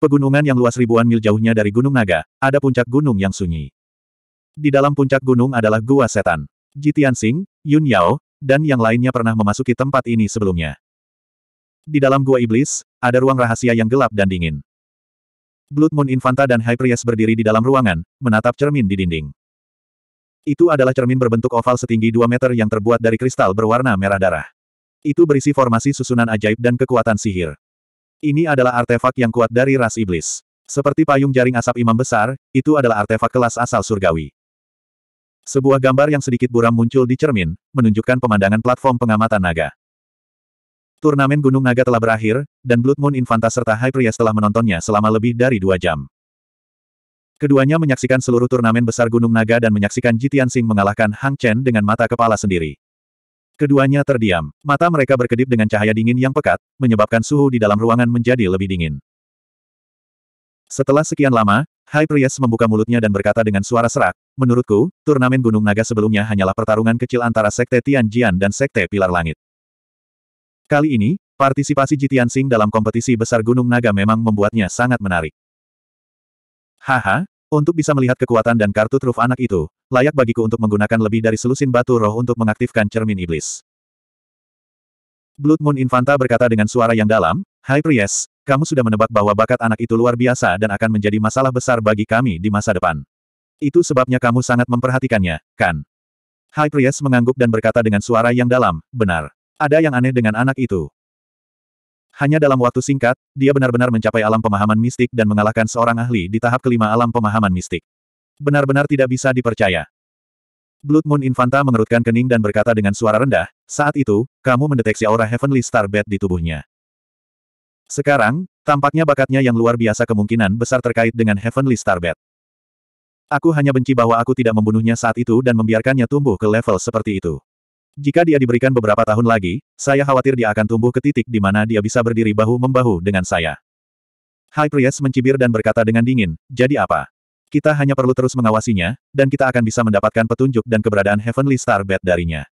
Pegunungan yang luas ribuan mil jauhnya dari Gunung Naga, ada puncak gunung yang sunyi. Di dalam puncak gunung adalah Gua Setan. Jitian Sing, Yun Yao, dan yang lainnya pernah memasuki tempat ini sebelumnya. Di dalam Gua Iblis, ada ruang rahasia yang gelap dan dingin. Blood Moon Infanta dan Hyperias berdiri di dalam ruangan, menatap cermin di dinding. Itu adalah cermin berbentuk oval setinggi 2 meter yang terbuat dari kristal berwarna merah darah. Itu berisi formasi susunan ajaib dan kekuatan sihir. Ini adalah artefak yang kuat dari ras iblis. Seperti payung jaring asap imam besar, itu adalah artefak kelas asal surgawi. Sebuah gambar yang sedikit buram muncul di cermin, menunjukkan pemandangan platform pengamatan naga. Turnamen Gunung Naga telah berakhir, dan Blood Moon Infanta serta High Priest telah menontonnya selama lebih dari dua jam. Keduanya menyaksikan seluruh turnamen besar Gunung Naga dan menyaksikan Jitian Sing mengalahkan Hang Chen dengan mata kepala sendiri. Keduanya terdiam. Mata mereka berkedip dengan cahaya dingin yang pekat, menyebabkan suhu di dalam ruangan menjadi lebih dingin. Setelah sekian lama, High Priest membuka mulutnya dan berkata dengan suara serak, Menurutku, turnamen Gunung Naga sebelumnya hanyalah pertarungan kecil antara Sekte Tianjian dan Sekte Pilar Langit. Kali ini, partisipasi Jitian Sing dalam kompetisi besar Gunung Naga memang membuatnya sangat menarik. Haha, untuk bisa melihat kekuatan dan kartu truf anak itu, layak bagiku untuk menggunakan lebih dari selusin batu roh untuk mengaktifkan cermin iblis. Blood Moon Infanta berkata dengan suara yang dalam, Hai Priest, kamu sudah menebak bahwa bakat anak itu luar biasa dan akan menjadi masalah besar bagi kami di masa depan. Itu sebabnya kamu sangat memperhatikannya, kan? Hai Priest mengangguk dan berkata dengan suara yang dalam, benar. Ada yang aneh dengan anak itu. Hanya dalam waktu singkat, dia benar-benar mencapai alam pemahaman mistik dan mengalahkan seorang ahli di tahap kelima alam pemahaman mistik. Benar-benar tidak bisa dipercaya. Blood Moon Infanta mengerutkan kening dan berkata dengan suara rendah, saat itu, kamu mendeteksi aura Heavenly Starbed di tubuhnya. Sekarang, tampaknya bakatnya yang luar biasa kemungkinan besar terkait dengan Heavenly Starbed. Aku hanya benci bahwa aku tidak membunuhnya saat itu dan membiarkannya tumbuh ke level seperti itu. Jika dia diberikan beberapa tahun lagi, saya khawatir dia akan tumbuh ke titik di mana dia bisa berdiri bahu-membahu dengan saya. High Priest mencibir dan berkata dengan dingin, jadi apa? Kita hanya perlu terus mengawasinya, dan kita akan bisa mendapatkan petunjuk dan keberadaan Heavenly Star Bed darinya.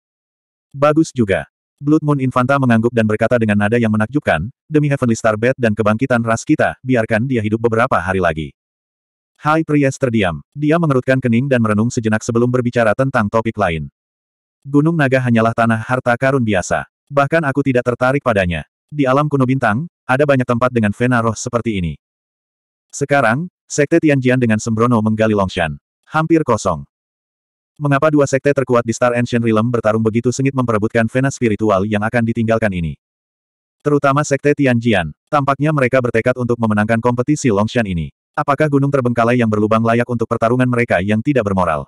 Bagus juga. Blood Moon Infanta mengangguk dan berkata dengan nada yang menakjubkan, demi Heavenly Star Bed dan kebangkitan ras kita, biarkan dia hidup beberapa hari lagi. High Priest terdiam. Dia mengerutkan kening dan merenung sejenak sebelum berbicara tentang topik lain. Gunung Naga hanyalah tanah harta karun biasa. Bahkan aku tidak tertarik padanya. Di alam kuno bintang, ada banyak tempat dengan vena roh seperti ini. Sekarang, Sekte Tianjian dengan sembrono menggali Longshan. Hampir kosong. Mengapa dua sekte terkuat di Star Ancient Realm bertarung begitu sengit memperebutkan vena spiritual yang akan ditinggalkan ini? Terutama sekte Tianjian, tampaknya mereka bertekad untuk memenangkan kompetisi Longshan ini. Apakah gunung terbengkalai yang berlubang layak untuk pertarungan mereka yang tidak bermoral?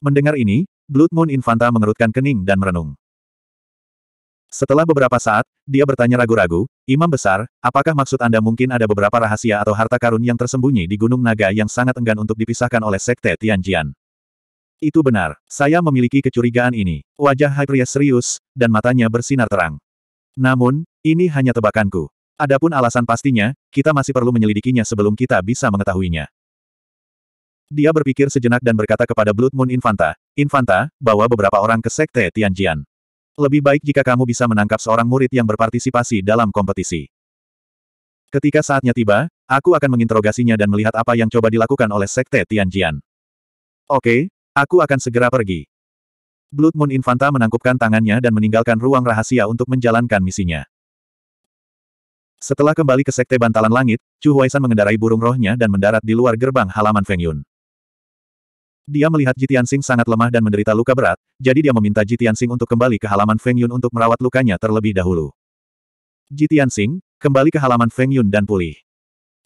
Mendengar ini, Blood Moon Infanta mengerutkan kening dan merenung. Setelah beberapa saat, dia bertanya ragu-ragu, Imam Besar, apakah maksud Anda mungkin ada beberapa rahasia atau harta karun yang tersembunyi di Gunung Naga yang sangat enggan untuk dipisahkan oleh Sekte Tianjian? Itu benar, saya memiliki kecurigaan ini. Wajah Hyperias serius, dan matanya bersinar terang. Namun, ini hanya tebakanku. Adapun alasan pastinya, kita masih perlu menyelidikinya sebelum kita bisa mengetahuinya. Dia berpikir sejenak dan berkata kepada Blood Moon Infanta, Infanta, bawa beberapa orang ke Sekte Tianjian. Lebih baik jika kamu bisa menangkap seorang murid yang berpartisipasi dalam kompetisi. Ketika saatnya tiba, aku akan menginterogasinya dan melihat apa yang coba dilakukan oleh Sekte Tianjian. Oke, aku akan segera pergi. Blood Moon Infanta menangkupkan tangannya dan meninggalkan ruang rahasia untuk menjalankan misinya. Setelah kembali ke Sekte Bantalan Langit, Chu Huaisan mengendarai burung rohnya dan mendarat di luar gerbang halaman Feng Yun. Dia melihat Jitian Sing sangat lemah dan menderita luka berat, jadi dia meminta Jitian Sing untuk kembali ke halaman Feng Yun untuk merawat lukanya terlebih dahulu. Jitian Sing, kembali ke halaman Feng Yun dan pulih.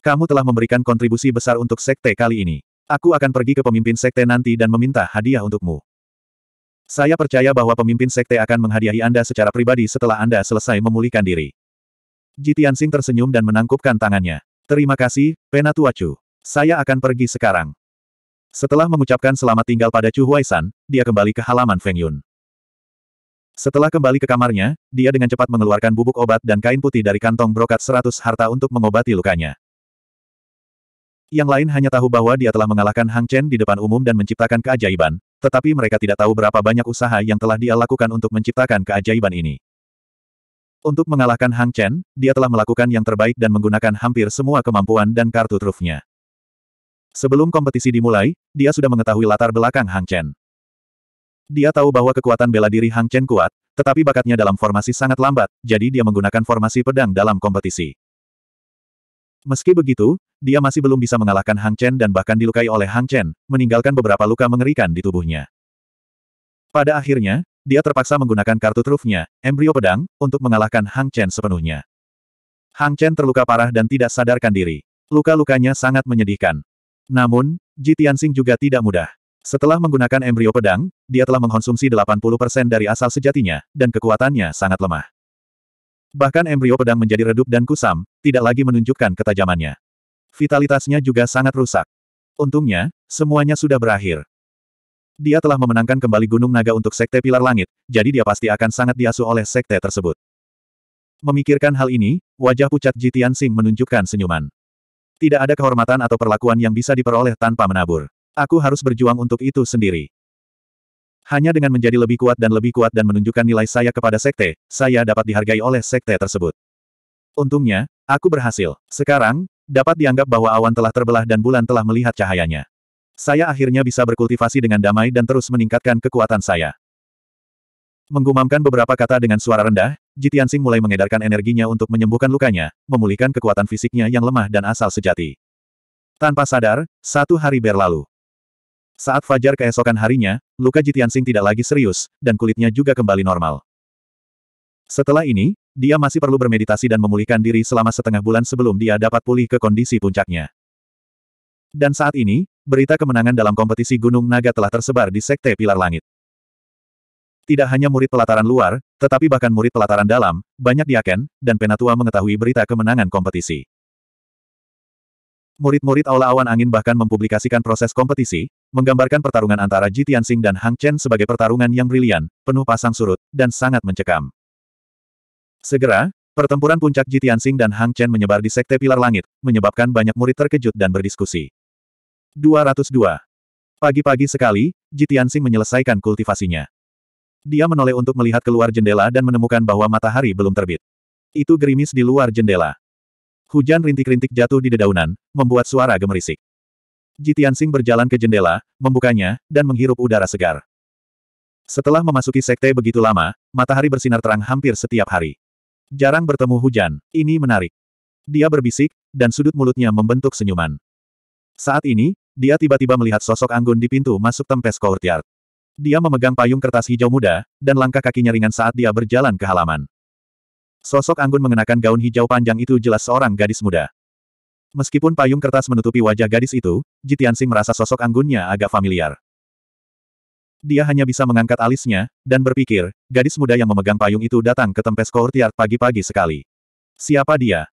Kamu telah memberikan kontribusi besar untuk sekte kali ini. Aku akan pergi ke pemimpin sekte nanti dan meminta hadiah untukmu. Saya percaya bahwa pemimpin sekte akan menghadiahi Anda secara pribadi setelah Anda selesai memulihkan diri. Jitian Sing tersenyum dan menangkupkan tangannya. Terima kasih, Penatua Chu. Saya akan pergi sekarang. Setelah mengucapkan selamat tinggal pada Chu Huaisan, dia kembali ke halaman Feng Yun. Setelah kembali ke kamarnya, dia dengan cepat mengeluarkan bubuk obat dan kain putih dari kantong brokat seratus harta untuk mengobati lukanya. Yang lain hanya tahu bahwa dia telah mengalahkan Hang Chen di depan umum dan menciptakan keajaiban, tetapi mereka tidak tahu berapa banyak usaha yang telah dia lakukan untuk menciptakan keajaiban ini. Untuk mengalahkan Hang Chen, dia telah melakukan yang terbaik dan menggunakan hampir semua kemampuan dan kartu trufnya. Sebelum kompetisi dimulai, dia sudah mengetahui latar belakang Hang Chen. Dia tahu bahwa kekuatan bela diri Hang Chen kuat, tetapi bakatnya dalam formasi sangat lambat, jadi dia menggunakan formasi pedang dalam kompetisi. Meski begitu, dia masih belum bisa mengalahkan Hang Chen dan bahkan dilukai oleh Hang Chen, meninggalkan beberapa luka mengerikan di tubuhnya. Pada akhirnya, dia terpaksa menggunakan kartu trufnya, embrio pedang, untuk mengalahkan Hang Chen sepenuhnya. Hang Chen terluka parah dan tidak sadarkan diri. Luka-lukanya sangat menyedihkan. Namun, Ji Tianxing juga tidak mudah. Setelah menggunakan embrio pedang, dia telah mengkonsumsi 80% dari asal sejatinya, dan kekuatannya sangat lemah. Bahkan embrio pedang menjadi redup dan kusam, tidak lagi menunjukkan ketajamannya. Vitalitasnya juga sangat rusak. Untungnya, semuanya sudah berakhir. Dia telah memenangkan kembali Gunung Naga untuk Sekte Pilar Langit, jadi dia pasti akan sangat diasuh oleh Sekte tersebut. Memikirkan hal ini, wajah pucat Jitian Sing menunjukkan senyuman. Tidak ada kehormatan atau perlakuan yang bisa diperoleh tanpa menabur. Aku harus berjuang untuk itu sendiri. Hanya dengan menjadi lebih kuat dan lebih kuat dan menunjukkan nilai saya kepada sekte, saya dapat dihargai oleh sekte tersebut. Untungnya, aku berhasil. Sekarang, dapat dianggap bahwa awan telah terbelah dan bulan telah melihat cahayanya. Saya akhirnya bisa berkultivasi dengan damai dan terus meningkatkan kekuatan saya. Menggumamkan beberapa kata dengan suara rendah, Jitiansing mulai mengedarkan energinya untuk menyembuhkan lukanya, memulihkan kekuatan fisiknya yang lemah dan asal sejati. Tanpa sadar, satu hari berlalu. Saat fajar keesokan harinya, luka Jitiansing tidak lagi serius, dan kulitnya juga kembali normal. Setelah ini, dia masih perlu bermeditasi dan memulihkan diri selama setengah bulan sebelum dia dapat pulih ke kondisi puncaknya. Dan saat ini, berita kemenangan dalam kompetisi Gunung Naga telah tersebar di Sekte Pilar Langit. Tidak hanya murid pelataran luar, tetapi bahkan murid pelataran dalam, banyak diaken, dan penatua mengetahui berita kemenangan kompetisi. Murid-murid Aula Awan Angin bahkan mempublikasikan proses kompetisi, menggambarkan pertarungan antara Ji Tianxing dan Hang Chen sebagai pertarungan yang brilian, penuh pasang surut, dan sangat mencekam. Segera, pertempuran puncak Ji Tianxing dan Hang Chen menyebar di Sekte Pilar Langit, menyebabkan banyak murid terkejut dan berdiskusi. 202. Pagi-pagi sekali, Ji Tianxing menyelesaikan kultivasinya. Dia menoleh untuk melihat keluar jendela dan menemukan bahwa matahari belum terbit. Itu gerimis di luar jendela. Hujan rintik-rintik jatuh di dedaunan, membuat suara gemerisik. Jitiansing berjalan ke jendela, membukanya, dan menghirup udara segar. Setelah memasuki sekte begitu lama, matahari bersinar terang hampir setiap hari. Jarang bertemu hujan, ini menarik. Dia berbisik, dan sudut mulutnya membentuk senyuman. Saat ini, dia tiba-tiba melihat sosok anggun di pintu masuk Tempes Courtyard. Dia memegang payung kertas hijau muda, dan langkah kakinya ringan saat dia berjalan ke halaman. Sosok anggun mengenakan gaun hijau panjang itu jelas seorang gadis muda. Meskipun payung kertas menutupi wajah gadis itu, Jitiansing merasa sosok anggunnya agak familiar. Dia hanya bisa mengangkat alisnya, dan berpikir, gadis muda yang memegang payung itu datang ke Tempes Courtyard pagi-pagi sekali. Siapa dia?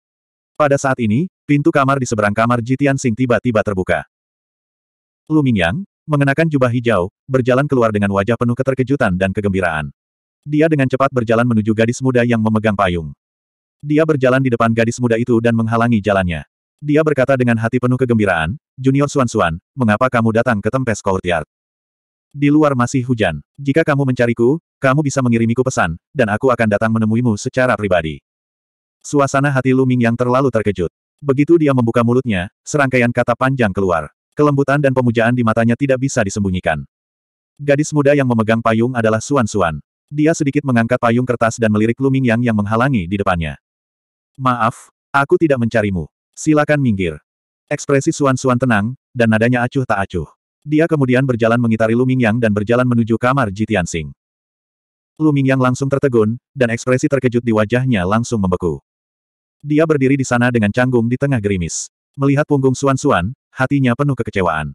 Pada saat ini, pintu kamar di seberang kamar Jitian tiba-tiba terbuka. Lu Mingyang, mengenakan jubah hijau, berjalan keluar dengan wajah penuh keterkejutan dan kegembiraan. Dia dengan cepat berjalan menuju gadis muda yang memegang payung. Dia berjalan di depan gadis muda itu dan menghalangi jalannya. Dia berkata dengan hati penuh kegembiraan, Junior Suan-Suan, mengapa kamu datang ke Tempes Courtyard? Di luar masih hujan. Jika kamu mencariku, kamu bisa mengirimiku pesan, dan aku akan datang menemuimu secara pribadi. Suasana hati Luming yang terlalu terkejut. Begitu dia membuka mulutnya, serangkaian kata panjang keluar. Kelembutan dan pemujaan di matanya tidak bisa disembunyikan. Gadis muda yang memegang payung adalah Suan Suan. Dia sedikit mengangkat payung kertas dan melirik Lu Mingyang yang menghalangi di depannya. Maaf, aku tidak mencarimu. Silakan minggir. Ekspresi Suan Suan tenang, dan nadanya acuh tak acuh. Dia kemudian berjalan mengitari Lu Mingyang dan berjalan menuju kamar Jitian Sing. Lu Mingyang langsung tertegun, dan ekspresi terkejut di wajahnya langsung membeku. Dia berdiri di sana dengan canggung di tengah gerimis. Melihat punggung Suan Suan, hatinya penuh kekecewaan.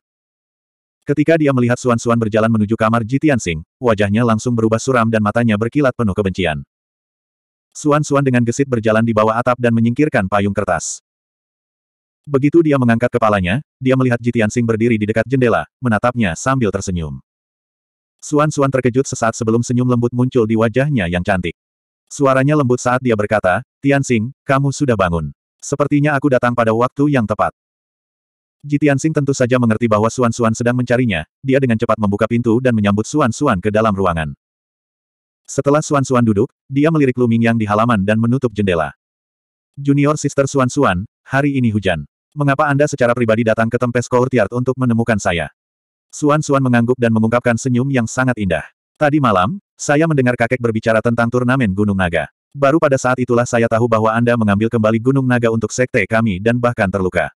Ketika dia melihat Suan Suan berjalan menuju kamar Jitian Sing, wajahnya langsung berubah suram dan matanya berkilat penuh kebencian. Suan Suan dengan gesit berjalan di bawah atap dan menyingkirkan payung kertas. Begitu dia mengangkat kepalanya, dia melihat Jitian Sing berdiri di dekat jendela, menatapnya sambil tersenyum. Suan Suan terkejut sesaat sebelum senyum lembut muncul di wajahnya yang cantik. Suaranya lembut saat dia berkata, Tian Sing, kamu sudah bangun. Sepertinya aku datang pada waktu yang tepat. Jitian Sing tentu saja mengerti bahwa Suan Suan sedang mencarinya, dia dengan cepat membuka pintu dan menyambut Suan Suan ke dalam ruangan. Setelah Suan Suan duduk, dia melirik Lu yang di halaman dan menutup jendela. Junior Sister Suan Suan, hari ini hujan. Mengapa Anda secara pribadi datang ke Tempes Courtyard untuk menemukan saya? Suan Suan mengangguk dan mengungkapkan senyum yang sangat indah. Tadi malam, saya mendengar kakek berbicara tentang turnamen Gunung Naga. Baru pada saat itulah saya tahu bahwa Anda mengambil kembali Gunung Naga untuk sekte kami dan bahkan terluka.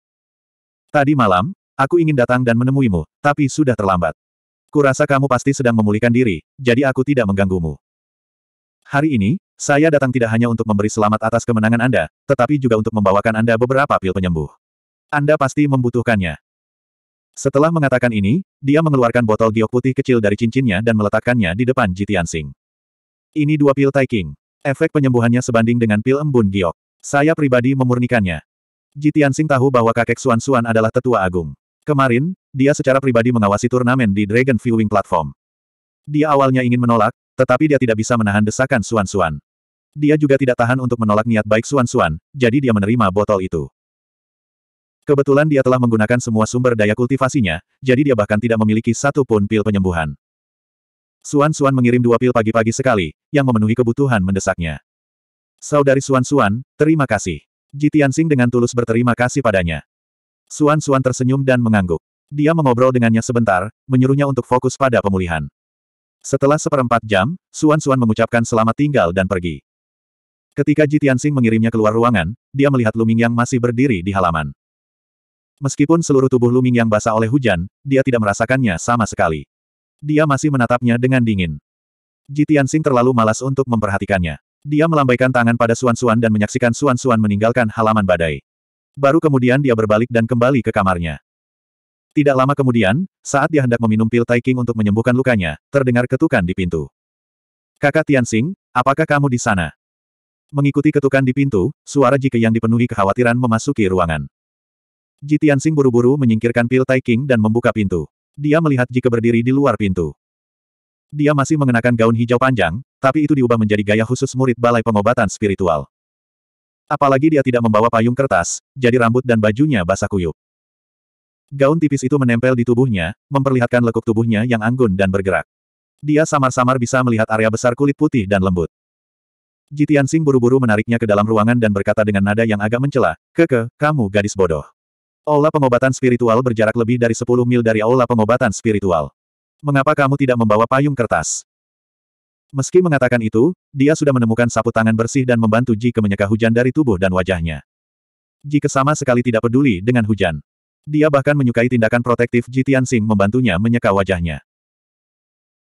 Tadi malam, aku ingin datang dan menemuimu, tapi sudah terlambat. Kurasa kamu pasti sedang memulihkan diri, jadi aku tidak mengganggumu. Hari ini, saya datang tidak hanya untuk memberi selamat atas kemenangan Anda, tetapi juga untuk membawakan Anda beberapa pil penyembuh. Anda pasti membutuhkannya. Setelah mengatakan ini, dia mengeluarkan botol giok putih kecil dari cincinnya dan meletakkannya di depan Jitian Sing. Ini dua pil Taiking. Efek penyembuhannya sebanding dengan pil embun giok. Saya pribadi memurnikannya. Ji Tianxing tahu bahwa kakek Suan Suan adalah tetua agung. Kemarin, dia secara pribadi mengawasi turnamen di Dragon Viewing Platform. Dia awalnya ingin menolak, tetapi dia tidak bisa menahan desakan Suan Suan. Dia juga tidak tahan untuk menolak niat baik Suan Suan, jadi dia menerima botol itu. Kebetulan dia telah menggunakan semua sumber daya kultivasinya, jadi dia bahkan tidak memiliki satu pun pil penyembuhan. Suan Suan mengirim dua pil pagi-pagi sekali, yang memenuhi kebutuhan mendesaknya. Saudari Suan Suan, terima kasih. Ji Tianxing dengan tulus berterima kasih padanya. Suan Suan tersenyum dan mengangguk. Dia mengobrol dengannya sebentar, menyuruhnya untuk fokus pada pemulihan. Setelah seperempat jam, Suan Suan mengucapkan selamat tinggal dan pergi. Ketika Ji Tianxing mengirimnya keluar ruangan, dia melihat Luming yang masih berdiri di halaman. Meskipun seluruh tubuh Luming yang basah oleh hujan, dia tidak merasakannya sama sekali. Dia masih menatapnya dengan dingin. Ji Tianxing terlalu malas untuk memperhatikannya. Dia melambaikan tangan pada Suan-Suan dan menyaksikan Suan-Suan meninggalkan halaman badai. Baru kemudian dia berbalik dan kembali ke kamarnya. Tidak lama kemudian, saat dia hendak meminum pil Taiking untuk menyembuhkan lukanya, terdengar ketukan di pintu. Kakak Tianxing, apakah kamu di sana? Mengikuti ketukan di pintu, suara Jike yang dipenuhi kekhawatiran memasuki ruangan. Ji Tianxing buru-buru menyingkirkan pil Taiking dan membuka pintu. Dia melihat Jike berdiri di luar pintu. Dia masih mengenakan gaun hijau panjang, tapi itu diubah menjadi gaya khusus murid balai pengobatan spiritual. Apalagi dia tidak membawa payung kertas, jadi rambut dan bajunya basah kuyup. Gaun tipis itu menempel di tubuhnya, memperlihatkan lekuk tubuhnya yang anggun dan bergerak. Dia samar-samar bisa melihat area besar kulit putih dan lembut. Jitian Sing buru-buru menariknya ke dalam ruangan dan berkata dengan nada yang agak mencela, Keke, kamu gadis bodoh. Aula pengobatan spiritual berjarak lebih dari 10 mil dari aula pengobatan spiritual. Mengapa kamu tidak membawa payung kertas? Meski mengatakan itu, dia sudah menemukan sapu tangan bersih dan membantu Ji ke menyeka hujan dari tubuh dan wajahnya. Ji sama sekali tidak peduli dengan hujan. Dia bahkan menyukai tindakan protektif Ji Tianxing membantunya menyeka wajahnya.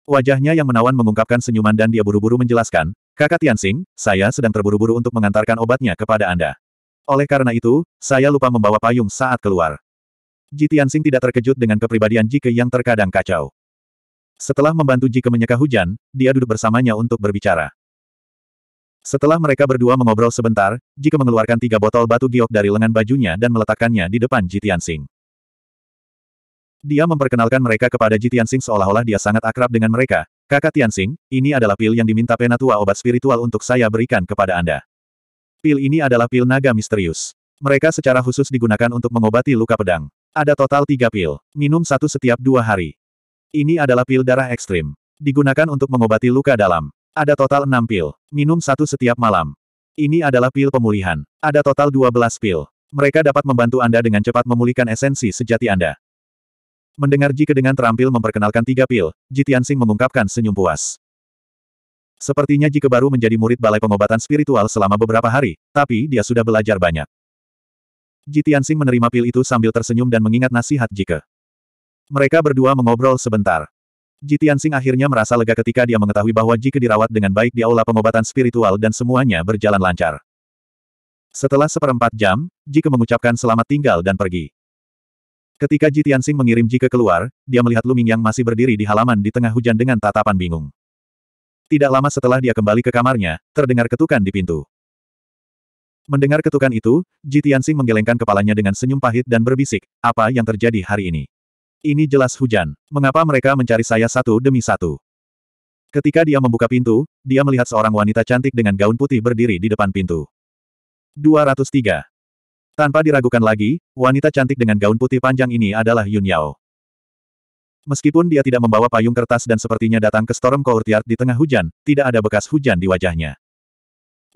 Wajahnya yang menawan mengungkapkan senyuman dan dia buru-buru menjelaskan, Kakak Tianxing, saya sedang terburu-buru untuk mengantarkan obatnya kepada Anda. Oleh karena itu, saya lupa membawa payung saat keluar. Ji Tianxing tidak terkejut dengan kepribadian Ji Ke yang terkadang kacau. Setelah membantu Jike menyeka hujan, dia duduk bersamanya untuk berbicara. Setelah mereka berdua mengobrol sebentar, Jike mengeluarkan tiga botol batu giok dari lengan bajunya dan meletakkannya di depan Jitian Sing. Dia memperkenalkan mereka kepada Jitian Sing seolah-olah dia sangat akrab dengan mereka. Kakak Tian Sing, ini adalah pil yang diminta penatua obat spiritual untuk saya berikan kepada Anda. Pil ini adalah pil naga misterius. Mereka secara khusus digunakan untuk mengobati luka pedang. Ada total tiga pil. Minum satu setiap dua hari. Ini adalah pil darah ekstrim. Digunakan untuk mengobati luka dalam. Ada total 6 pil. Minum satu setiap malam. Ini adalah pil pemulihan. Ada total 12 pil. Mereka dapat membantu Anda dengan cepat memulihkan esensi sejati Anda. Mendengar Ji dengan terampil memperkenalkan tiga pil, Ji Tianxing mengungkapkan senyum puas. Sepertinya Ji baru menjadi murid Balai Pengobatan Spiritual selama beberapa hari, tapi dia sudah belajar banyak. Ji Tianxing menerima pil itu sambil tersenyum dan mengingat nasihat Jike. Mereka berdua mengobrol sebentar. Ji Tianxing akhirnya merasa lega ketika dia mengetahui bahwa Ji dirawat dengan baik di aula pengobatan spiritual dan semuanya berjalan lancar. Setelah seperempat jam, Jike mengucapkan selamat tinggal dan pergi. Ketika Ji Tianxing mengirim Jike keluar, dia melihat Lu yang masih berdiri di halaman di tengah hujan dengan tatapan bingung. Tidak lama setelah dia kembali ke kamarnya, terdengar ketukan di pintu. Mendengar ketukan itu, Ji Tianxing menggelengkan kepalanya dengan senyum pahit dan berbisik, apa yang terjadi hari ini? Ini jelas hujan. Mengapa mereka mencari saya satu demi satu? Ketika dia membuka pintu, dia melihat seorang wanita cantik dengan gaun putih berdiri di depan pintu. 203. Tanpa diragukan lagi, wanita cantik dengan gaun putih panjang ini adalah Yun Yao. Meskipun dia tidak membawa payung kertas dan sepertinya datang ke Storm Courtyard di tengah hujan, tidak ada bekas hujan di wajahnya.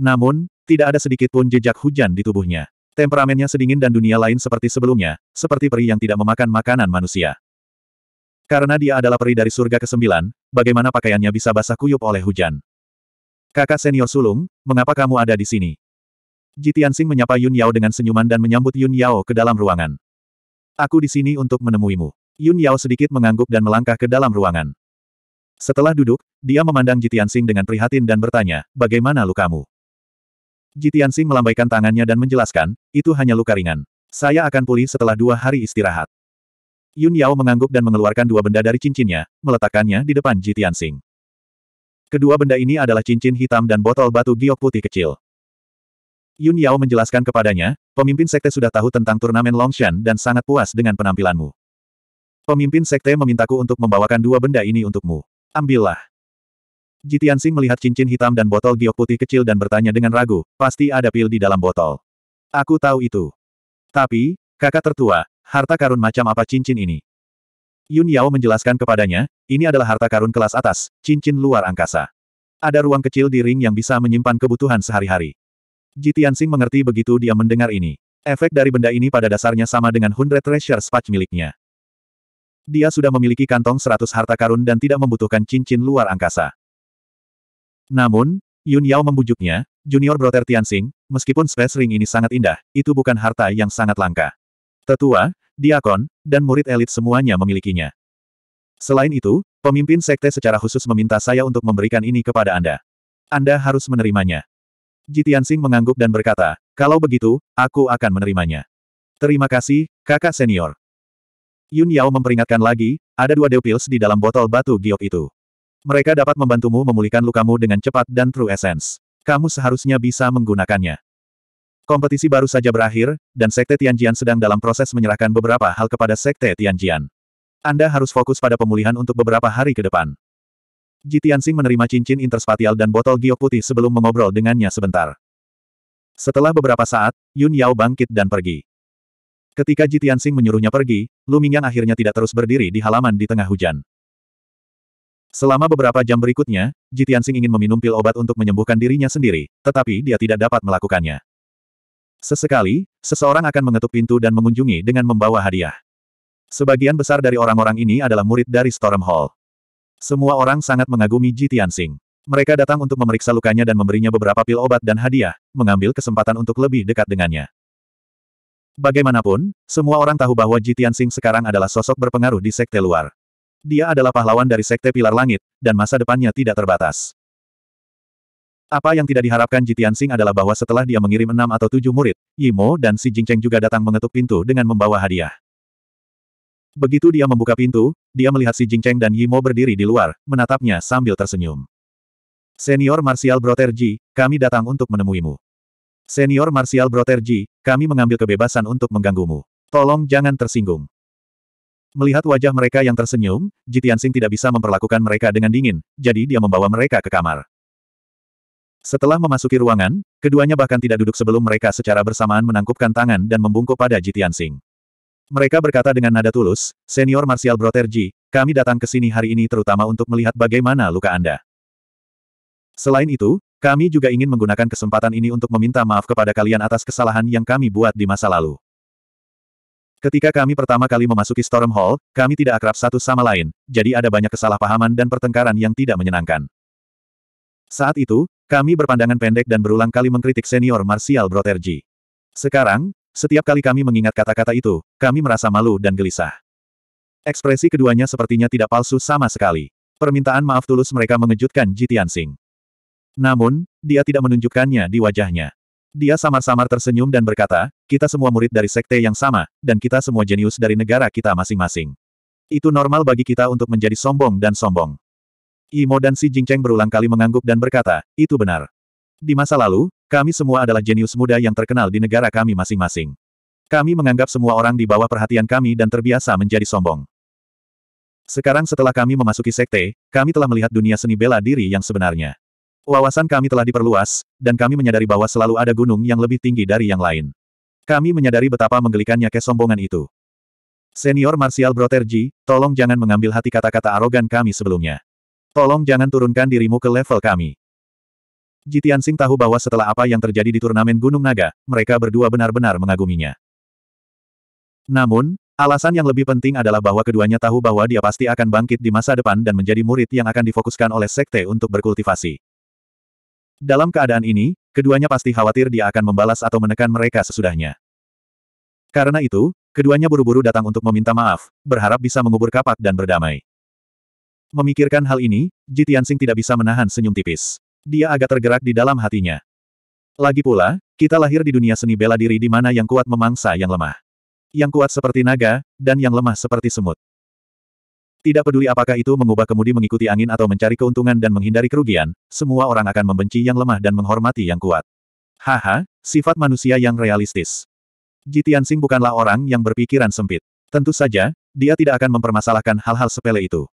Namun, tidak ada sedikit pun jejak hujan di tubuhnya. Temperamennya sedingin dan dunia lain seperti sebelumnya, seperti peri yang tidak memakan makanan manusia. Karena dia adalah peri dari surga ke-9, bagaimana pakaiannya bisa basah kuyup oleh hujan? Kakak senior sulung, mengapa kamu ada di sini? Jitiansing menyapa Yun Yao dengan senyuman dan menyambut Yun Yao ke dalam ruangan. Aku di sini untuk menemuimu. Yun Yao sedikit mengangguk dan melangkah ke dalam ruangan. Setelah duduk, dia memandang Jitiansing dengan prihatin dan bertanya, bagaimana lukamu? Jitian Sing melambaikan tangannya dan menjelaskan, itu hanya luka ringan. Saya akan pulih setelah dua hari istirahat. Yun Yao mengangguk dan mengeluarkan dua benda dari cincinnya, meletakkannya di depan Jitian Sing. Kedua benda ini adalah cincin hitam dan botol batu giok putih kecil. Yun Yao menjelaskan kepadanya, pemimpin sekte sudah tahu tentang turnamen Longshan dan sangat puas dengan penampilanmu. Pemimpin sekte memintaku untuk membawakan dua benda ini untukmu. Ambillah. Jitian Sing melihat cincin hitam dan botol giok putih kecil dan bertanya dengan ragu, pasti ada pil di dalam botol. Aku tahu itu. Tapi, kakak tertua, harta karun macam apa cincin ini? Yun Yao menjelaskan kepadanya, ini adalah harta karun kelas atas, cincin luar angkasa. Ada ruang kecil di ring yang bisa menyimpan kebutuhan sehari-hari. Jitian Sing mengerti begitu dia mendengar ini. Efek dari benda ini pada dasarnya sama dengan Hundred Treasure Spatch miliknya. Dia sudah memiliki kantong seratus harta karun dan tidak membutuhkan cincin luar angkasa. Namun, Yun Yao membujuknya, Junior Brother Tianxing, meskipun space ring ini sangat indah, itu bukan harta yang sangat langka. Tetua, diakon, dan murid elit semuanya memilikinya. Selain itu, pemimpin sekte secara khusus meminta saya untuk memberikan ini kepada Anda. Anda harus menerimanya. Ji Tianxing mengangguk dan berkata, kalau begitu, aku akan menerimanya. Terima kasih, kakak senior. Yun Yao memperingatkan lagi, ada dua deupils di dalam botol batu giok itu. Mereka dapat membantumu memulihkan lukamu dengan cepat dan True Essence. Kamu seharusnya bisa menggunakannya. Kompetisi baru saja berakhir, dan Sekte Tianjian sedang dalam proses menyerahkan beberapa hal kepada Sekte Tianjian. Anda harus fokus pada pemulihan untuk beberapa hari ke depan. Ji Tianxing menerima cincin interspatial dan botol giok putih sebelum mengobrol dengannya sebentar. Setelah beberapa saat, Yun Yao bangkit dan pergi. Ketika Ji Tianxing menyuruhnya pergi, Lu Mingyang akhirnya tidak terus berdiri di halaman di tengah hujan. Selama beberapa jam berikutnya, Jitiansing ingin meminum pil obat untuk menyembuhkan dirinya sendiri, tetapi dia tidak dapat melakukannya. Sesekali, seseorang akan mengetuk pintu dan mengunjungi dengan membawa hadiah. Sebagian besar dari orang-orang ini adalah murid dari Storm Hall. Semua orang sangat mengagumi Jitiansing. Mereka datang untuk memeriksa lukanya dan memberinya beberapa pil obat dan hadiah, mengambil kesempatan untuk lebih dekat dengannya. Bagaimanapun, semua orang tahu bahwa Jitiansing sekarang adalah sosok berpengaruh di sekte luar. Dia adalah pahlawan dari Sekte Pilar Langit, dan masa depannya tidak terbatas. Apa yang tidak diharapkan Jitian Sing adalah bahwa setelah dia mengirim enam atau tujuh murid, Yimo dan Si Jingcheng juga datang mengetuk pintu dengan membawa hadiah. Begitu dia membuka pintu, dia melihat Si Jingcheng dan Yimo berdiri di luar, menatapnya sambil tersenyum. Senior Martial Brother Ji, kami datang untuk menemuimu. Senior Martial Brother Ji, kami mengambil kebebasan untuk mengganggumu. Tolong jangan tersinggung. Melihat wajah mereka yang tersenyum, Jitiansing tidak bisa memperlakukan mereka dengan dingin, jadi dia membawa mereka ke kamar. Setelah memasuki ruangan, keduanya bahkan tidak duduk sebelum mereka secara bersamaan menangkupkan tangan dan membungkuk pada Jitiansing. Mereka berkata dengan nada tulus, Senior Martial Broterji, kami datang ke sini hari ini terutama untuk melihat bagaimana luka Anda. Selain itu, kami juga ingin menggunakan kesempatan ini untuk meminta maaf kepada kalian atas kesalahan yang kami buat di masa lalu. Ketika kami pertama kali memasuki Storm Hall, kami tidak akrab satu sama lain, jadi ada banyak kesalahpahaman dan pertengkaran yang tidak menyenangkan. Saat itu, kami berpandangan pendek dan berulang kali mengkritik senior Martial Brotherji. Sekarang, setiap kali kami mengingat kata-kata itu, kami merasa malu dan gelisah. Ekspresi keduanya sepertinya tidak palsu sama sekali. Permintaan maaf tulus mereka mengejutkan Jitian Singh. Namun, dia tidak menunjukkannya di wajahnya. Dia samar-samar tersenyum dan berkata, kita semua murid dari sekte yang sama, dan kita semua jenius dari negara kita masing-masing. Itu normal bagi kita untuk menjadi sombong dan sombong. Imo dan si Jingcheng berulang kali mengangguk dan berkata, itu benar. Di masa lalu, kami semua adalah jenius muda yang terkenal di negara kami masing-masing. Kami menganggap semua orang di bawah perhatian kami dan terbiasa menjadi sombong. Sekarang setelah kami memasuki sekte, kami telah melihat dunia seni bela diri yang sebenarnya. Wawasan kami telah diperluas, dan kami menyadari bahwa selalu ada gunung yang lebih tinggi dari yang lain. Kami menyadari betapa menggelikannya kesombongan itu. Senior Marsial Broterji, tolong jangan mengambil hati kata-kata arogan kami sebelumnya. Tolong jangan turunkan dirimu ke level kami. Jitian Sing tahu bahwa setelah apa yang terjadi di turnamen Gunung Naga, mereka berdua benar-benar mengaguminya. Namun, alasan yang lebih penting adalah bahwa keduanya tahu bahwa dia pasti akan bangkit di masa depan dan menjadi murid yang akan difokuskan oleh sekte untuk berkultivasi. Dalam keadaan ini, keduanya pasti khawatir dia akan membalas atau menekan mereka sesudahnya. Karena itu, keduanya buru-buru datang untuk meminta maaf, berharap bisa mengubur kapak dan berdamai. Memikirkan hal ini, Ji tidak bisa menahan senyum tipis. Dia agak tergerak di dalam hatinya. Lagi pula, kita lahir di dunia seni bela diri di mana yang kuat memangsa yang lemah. Yang kuat seperti naga, dan yang lemah seperti semut. Tidak peduli apakah itu mengubah kemudi mengikuti angin atau mencari keuntungan dan menghindari kerugian, semua orang akan membenci yang lemah dan menghormati yang kuat. Haha, sifat manusia yang realistis. Jitiansing bukanlah orang yang berpikiran sempit. Tentu saja, dia tidak akan mempermasalahkan hal-hal sepele itu.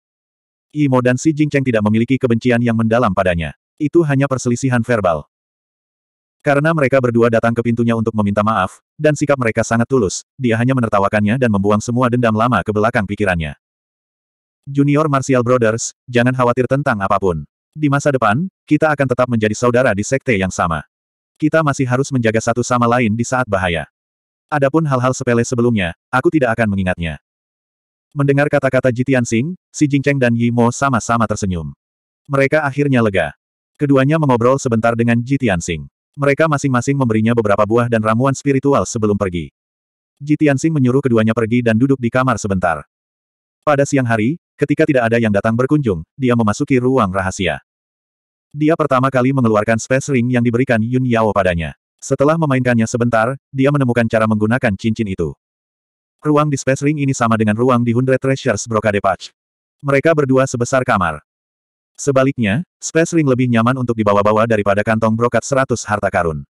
Imo dan Si Jingcheng tidak memiliki kebencian yang mendalam padanya. Itu hanya perselisihan verbal. Karena mereka berdua datang ke pintunya untuk meminta maaf, dan sikap mereka sangat tulus, dia hanya menertawakannya dan membuang semua dendam lama ke belakang pikirannya. Junior Martial Brothers, jangan khawatir tentang apapun. Di masa depan, kita akan tetap menjadi saudara di sekte yang sama. Kita masih harus menjaga satu sama lain di saat bahaya. Adapun hal-hal sepele sebelumnya, aku tidak akan mengingatnya. Mendengar kata-kata Jitian Sing, Si Jingcheng dan Yimo sama-sama tersenyum. Mereka akhirnya lega. Keduanya mengobrol sebentar dengan Jitian Sing. Mereka masing-masing memberinya beberapa buah dan ramuan spiritual sebelum pergi. Jitian Sing menyuruh keduanya pergi dan duduk di kamar sebentar. Pada siang hari, Ketika tidak ada yang datang berkunjung, dia memasuki ruang rahasia. Dia pertama kali mengeluarkan space ring yang diberikan Yun Yao padanya. Setelah memainkannya sebentar, dia menemukan cara menggunakan cincin itu. Ruang di space ring ini sama dengan ruang di Hundred Treasures Brokade Patch. Mereka berdua sebesar kamar. Sebaliknya, space ring lebih nyaman untuk dibawa-bawa daripada kantong brokat 100 harta karun.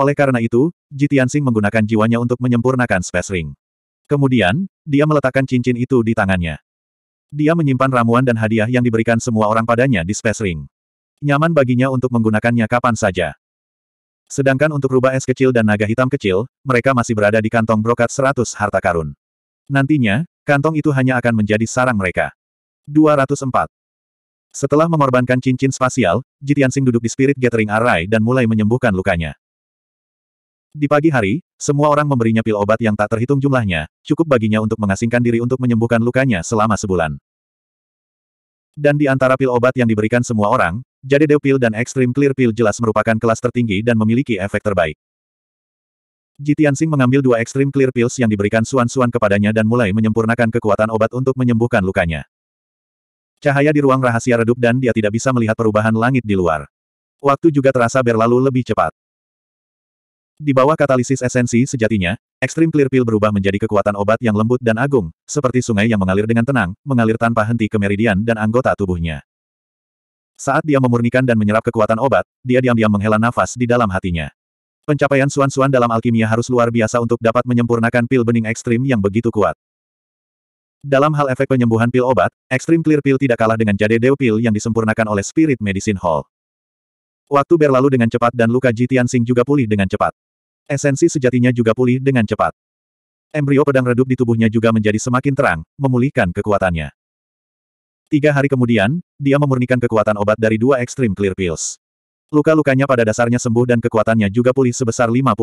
Oleh karena itu, Jitiansing menggunakan jiwanya untuk menyempurnakan space ring. Kemudian, dia meletakkan cincin itu di tangannya. Dia menyimpan ramuan dan hadiah yang diberikan semua orang padanya di Space Ring. Nyaman baginya untuk menggunakannya kapan saja. Sedangkan untuk rubah es kecil dan naga hitam kecil, mereka masih berada di kantong brokat 100 harta karun. Nantinya, kantong itu hanya akan menjadi sarang mereka. 204. Setelah mengorbankan cincin spasial, Jitiansing duduk di Spirit Gathering Array dan mulai menyembuhkan lukanya. Di pagi hari, semua orang memberinya pil obat yang tak terhitung jumlahnya, cukup baginya untuk mengasingkan diri untuk menyembuhkan lukanya selama sebulan. Dan di antara pil obat yang diberikan semua orang, jadi Dew Pil dan Extreme Clear Pill jelas merupakan kelas tertinggi dan memiliki efek terbaik. Jitian Sing mengambil dua Extreme Clear Pills yang diberikan Suan-Suan kepadanya dan mulai menyempurnakan kekuatan obat untuk menyembuhkan lukanya. Cahaya di ruang rahasia redup dan dia tidak bisa melihat perubahan langit di luar. Waktu juga terasa berlalu lebih cepat. Di bawah katalisis esensi sejatinya, Extreme Clear Pill berubah menjadi kekuatan obat yang lembut dan agung, seperti sungai yang mengalir dengan tenang, mengalir tanpa henti ke meridian dan anggota tubuhnya. Saat dia memurnikan dan menyerap kekuatan obat, dia diam-diam menghela nafas di dalam hatinya. Pencapaian suan-suan dalam alkimia harus luar biasa untuk dapat menyempurnakan pil bening ekstrim yang begitu kuat. Dalam hal efek penyembuhan pil obat, ekstrim Clear Pill tidak kalah dengan Jade Dew Pill yang disempurnakan oleh Spirit Medicine Hall. Waktu berlalu dengan cepat dan luka Jitian Sing juga pulih dengan cepat. Esensi sejatinya juga pulih dengan cepat. Embrio pedang redup di tubuhnya juga menjadi semakin terang, memulihkan kekuatannya. Tiga hari kemudian, dia memurnikan kekuatan obat dari dua ekstrim clear pills. Luka-lukanya pada dasarnya sembuh dan kekuatannya juga pulih sebesar 50%.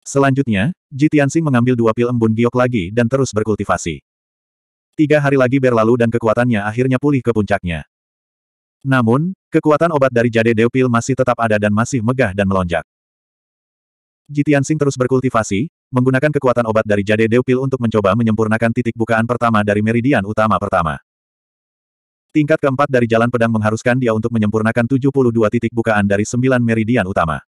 Selanjutnya, Ji Tianxing mengambil dua pil embun giok lagi dan terus berkultivasi. Tiga hari lagi berlalu dan kekuatannya akhirnya pulih ke puncaknya. Namun, kekuatan obat dari Jade deupil masih tetap ada dan masih megah dan melonjak. Jitian Sing terus berkultivasi, menggunakan kekuatan obat dari Jade Deupil untuk mencoba menyempurnakan titik bukaan pertama dari meridian utama pertama. Tingkat keempat dari jalan pedang mengharuskan dia untuk menyempurnakan 72 titik bukaan dari 9 meridian utama.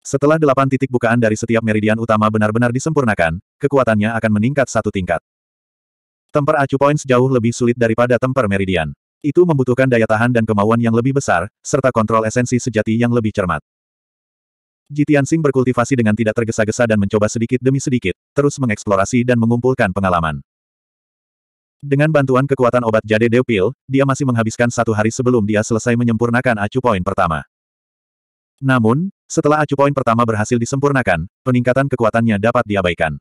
Setelah 8 titik bukaan dari setiap meridian utama benar-benar disempurnakan, kekuatannya akan meningkat satu tingkat. Temper acu points jauh lebih sulit daripada temper meridian. Itu membutuhkan daya tahan dan kemauan yang lebih besar, serta kontrol esensi sejati yang lebih cermat. Jitian Sing berkultivasi dengan tidak tergesa-gesa dan mencoba sedikit demi sedikit, terus mengeksplorasi dan mengumpulkan pengalaman. Dengan bantuan kekuatan obat jade Deupil, dia masih menghabiskan satu hari sebelum dia selesai menyempurnakan acu poin pertama. Namun, setelah acu poin pertama berhasil disempurnakan, peningkatan kekuatannya dapat diabaikan.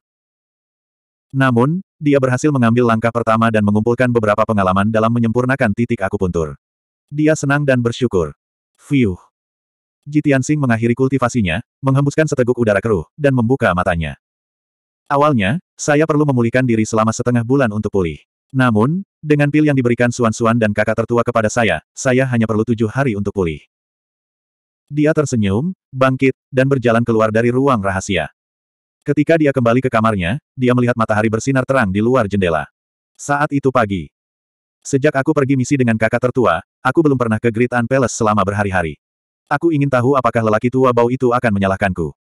Namun, dia berhasil mengambil langkah pertama dan mengumpulkan beberapa pengalaman dalam menyempurnakan titik akupuntur. Dia senang dan bersyukur. Fiuh. Jitian Tianxing mengakhiri kultivasinya, menghembuskan seteguk udara keruh, dan membuka matanya. Awalnya, saya perlu memulihkan diri selama setengah bulan untuk pulih. Namun, dengan pil yang diberikan Suan-Suan dan kakak tertua kepada saya, saya hanya perlu tujuh hari untuk pulih. Dia tersenyum, bangkit, dan berjalan keluar dari ruang rahasia. Ketika dia kembali ke kamarnya, dia melihat matahari bersinar terang di luar jendela. Saat itu pagi. Sejak aku pergi misi dengan kakak tertua, aku belum pernah ke Great An Palace selama berhari-hari. Aku ingin tahu apakah lelaki tua bau itu akan menyalahkanku.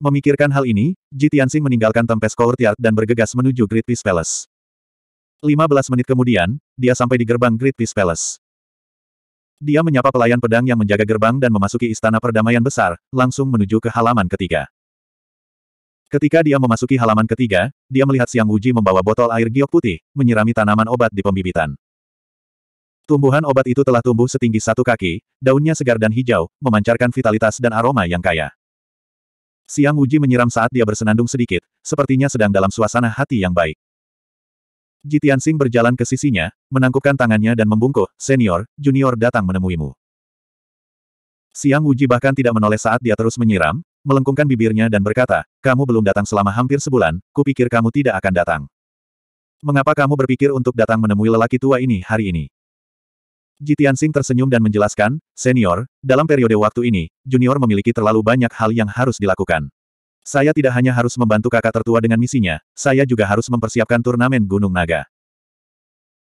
Memikirkan hal ini, Ji meninggalkan Tempest Courtyard dan bergegas menuju Great Peace Palace. 15 menit kemudian, dia sampai di gerbang Great Peace Palace. Dia menyapa pelayan pedang yang menjaga gerbang dan memasuki istana perdamaian besar, langsung menuju ke halaman ketiga. Ketika dia memasuki halaman ketiga, dia melihat Siang Wuji membawa botol air giok putih, menyirami tanaman obat di pembibitan. Tumbuhan obat itu telah tumbuh setinggi satu kaki, daunnya segar dan hijau, memancarkan vitalitas dan aroma yang kaya. Siang Uji menyiram saat dia bersenandung sedikit, sepertinya sedang dalam suasana hati yang baik. Jitian Sing berjalan ke sisinya, menangkupkan tangannya dan membungkuk, senior, junior datang menemuimu. Siang Uji bahkan tidak menoleh saat dia terus menyiram, melengkungkan bibirnya dan berkata, kamu belum datang selama hampir sebulan, kupikir kamu tidak akan datang. Mengapa kamu berpikir untuk datang menemui lelaki tua ini hari ini? Jitian Tianxing tersenyum dan menjelaskan, Senior, dalam periode waktu ini, Junior memiliki terlalu banyak hal yang harus dilakukan. Saya tidak hanya harus membantu kakak tertua dengan misinya, saya juga harus mempersiapkan turnamen Gunung Naga.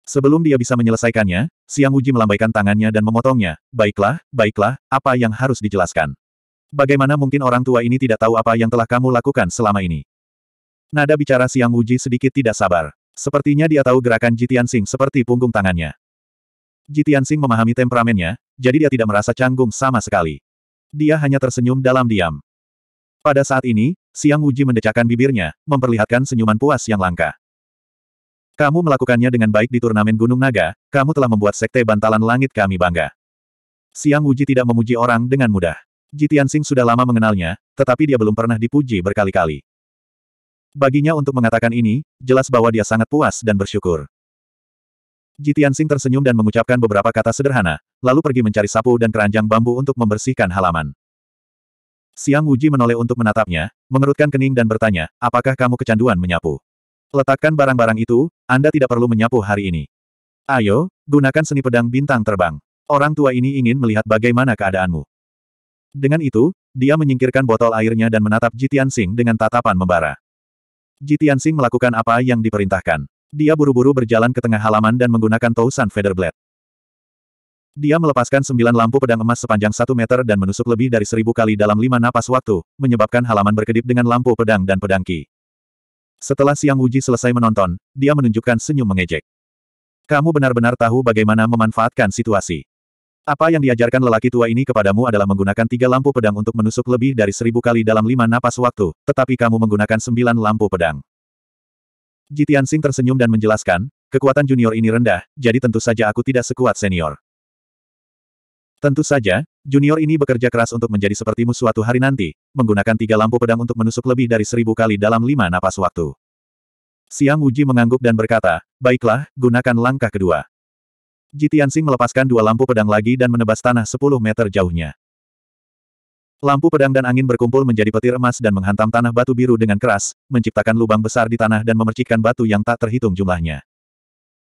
Sebelum dia bisa menyelesaikannya, Siang Uji melambaikan tangannya dan memotongnya, baiklah, baiklah, apa yang harus dijelaskan? Bagaimana mungkin orang tua ini tidak tahu apa yang telah kamu lakukan selama ini? Nada bicara Siang Uji sedikit tidak sabar. Sepertinya dia tahu gerakan Jitian Sing seperti punggung tangannya. Ji Tianxing memahami temperamennya, jadi dia tidak merasa canggung sama sekali. Dia hanya tersenyum dalam diam. Pada saat ini, Siang Wuji mendecakkan bibirnya, memperlihatkan senyuman puas yang langka. Kamu melakukannya dengan baik di turnamen Gunung Naga, kamu telah membuat sekte bantalan langit kami bangga. Siang Wuji tidak memuji orang dengan mudah. Ji Tianxing sudah lama mengenalnya, tetapi dia belum pernah dipuji berkali-kali. Baginya untuk mengatakan ini, jelas bahwa dia sangat puas dan bersyukur. Jitiansing tersenyum dan mengucapkan beberapa kata sederhana, lalu pergi mencari sapu dan keranjang bambu untuk membersihkan halaman. Siang Wuji menoleh untuk menatapnya, mengerutkan kening dan bertanya, apakah kamu kecanduan menyapu? Letakkan barang-barang itu, Anda tidak perlu menyapu hari ini. Ayo, gunakan seni pedang bintang terbang. Orang tua ini ingin melihat bagaimana keadaanmu. Dengan itu, dia menyingkirkan botol airnya dan menatap Jitiansing dengan tatapan membara. Jitiansing melakukan apa yang diperintahkan. Dia buru-buru berjalan ke tengah halaman dan menggunakan Tousan Featherblade. Dia melepaskan sembilan lampu pedang emas sepanjang satu meter dan menusuk lebih dari seribu kali dalam lima napas waktu, menyebabkan halaman berkedip dengan lampu pedang dan pedangki. Setelah siang uji selesai menonton, dia menunjukkan senyum mengejek. Kamu benar-benar tahu bagaimana memanfaatkan situasi. Apa yang diajarkan lelaki tua ini kepadamu adalah menggunakan tiga lampu pedang untuk menusuk lebih dari seribu kali dalam lima napas waktu, tetapi kamu menggunakan sembilan lampu pedang. Jitian Sing tersenyum dan menjelaskan, kekuatan junior ini rendah, jadi tentu saja aku tidak sekuat senior. Tentu saja, junior ini bekerja keras untuk menjadi sepertimu suatu hari nanti, menggunakan tiga lampu pedang untuk menusuk lebih dari seribu kali dalam lima napas waktu. Siang Wuji mengangguk dan berkata, baiklah, gunakan langkah kedua. Jitian Sing melepaskan dua lampu pedang lagi dan menebas tanah sepuluh meter jauhnya. Lampu pedang dan angin berkumpul menjadi petir emas dan menghantam tanah batu biru dengan keras, menciptakan lubang besar di tanah dan memercikkan batu yang tak terhitung jumlahnya.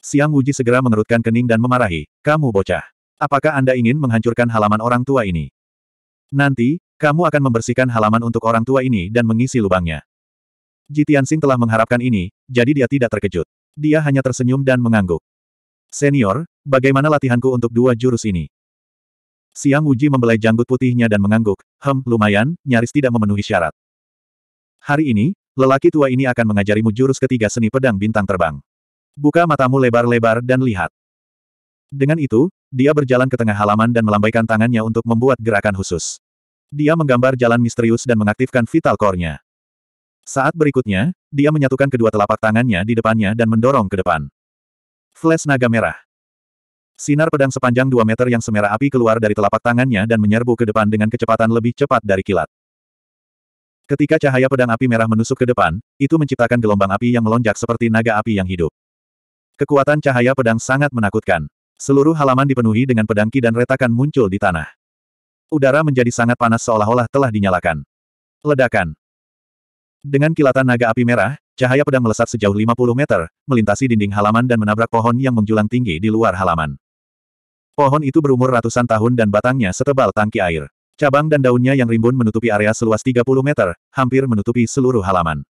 Siang Wuji segera mengerutkan kening dan memarahi, kamu bocah. Apakah Anda ingin menghancurkan halaman orang tua ini? Nanti, kamu akan membersihkan halaman untuk orang tua ini dan mengisi lubangnya. Jitiansing telah mengharapkan ini, jadi dia tidak terkejut. Dia hanya tersenyum dan mengangguk. Senior, bagaimana latihanku untuk dua jurus ini? Siang Wuji membelai janggut putihnya dan mengangguk, Hem, lumayan, nyaris tidak memenuhi syarat. Hari ini, lelaki tua ini akan mengajarimu jurus ketiga seni pedang bintang terbang. Buka matamu lebar-lebar dan lihat. Dengan itu, dia berjalan ke tengah halaman dan melambaikan tangannya untuk membuat gerakan khusus. Dia menggambar jalan misterius dan mengaktifkan vital core-nya. Saat berikutnya, dia menyatukan kedua telapak tangannya di depannya dan mendorong ke depan. Flash naga merah. Sinar pedang sepanjang 2 meter yang semerah api keluar dari telapak tangannya dan menyerbu ke depan dengan kecepatan lebih cepat dari kilat. Ketika cahaya pedang api merah menusuk ke depan, itu menciptakan gelombang api yang melonjak seperti naga api yang hidup. Kekuatan cahaya pedang sangat menakutkan. Seluruh halaman dipenuhi dengan pedangki dan retakan muncul di tanah. Udara menjadi sangat panas seolah-olah telah dinyalakan. Ledakan. Dengan kilatan naga api merah, cahaya pedang melesat sejauh 50 meter, melintasi dinding halaman dan menabrak pohon yang menjulang tinggi di luar halaman. Pohon itu berumur ratusan tahun dan batangnya setebal tangki air. Cabang dan daunnya yang rimbun menutupi area seluas 30 meter, hampir menutupi seluruh halaman.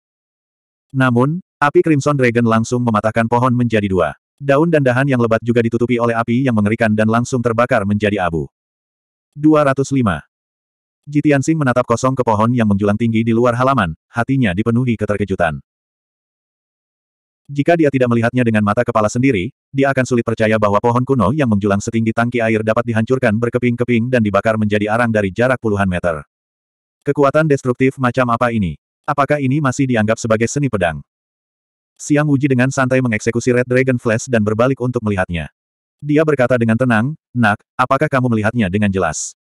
Namun, api Crimson Dragon langsung mematahkan pohon menjadi dua. Daun dan dahan yang lebat juga ditutupi oleh api yang mengerikan dan langsung terbakar menjadi abu. 205. Sing menatap kosong ke pohon yang menjulang tinggi di luar halaman, hatinya dipenuhi keterkejutan. Jika dia tidak melihatnya dengan mata kepala sendiri, dia akan sulit percaya bahwa pohon kuno yang menjulang setinggi tangki air dapat dihancurkan berkeping-keping dan dibakar menjadi arang dari jarak puluhan meter. Kekuatan destruktif macam apa ini? Apakah ini masih dianggap sebagai seni pedang? Siang Uji dengan santai mengeksekusi Red Dragon Flash dan berbalik untuk melihatnya. Dia berkata dengan tenang, Nak, apakah kamu melihatnya dengan jelas?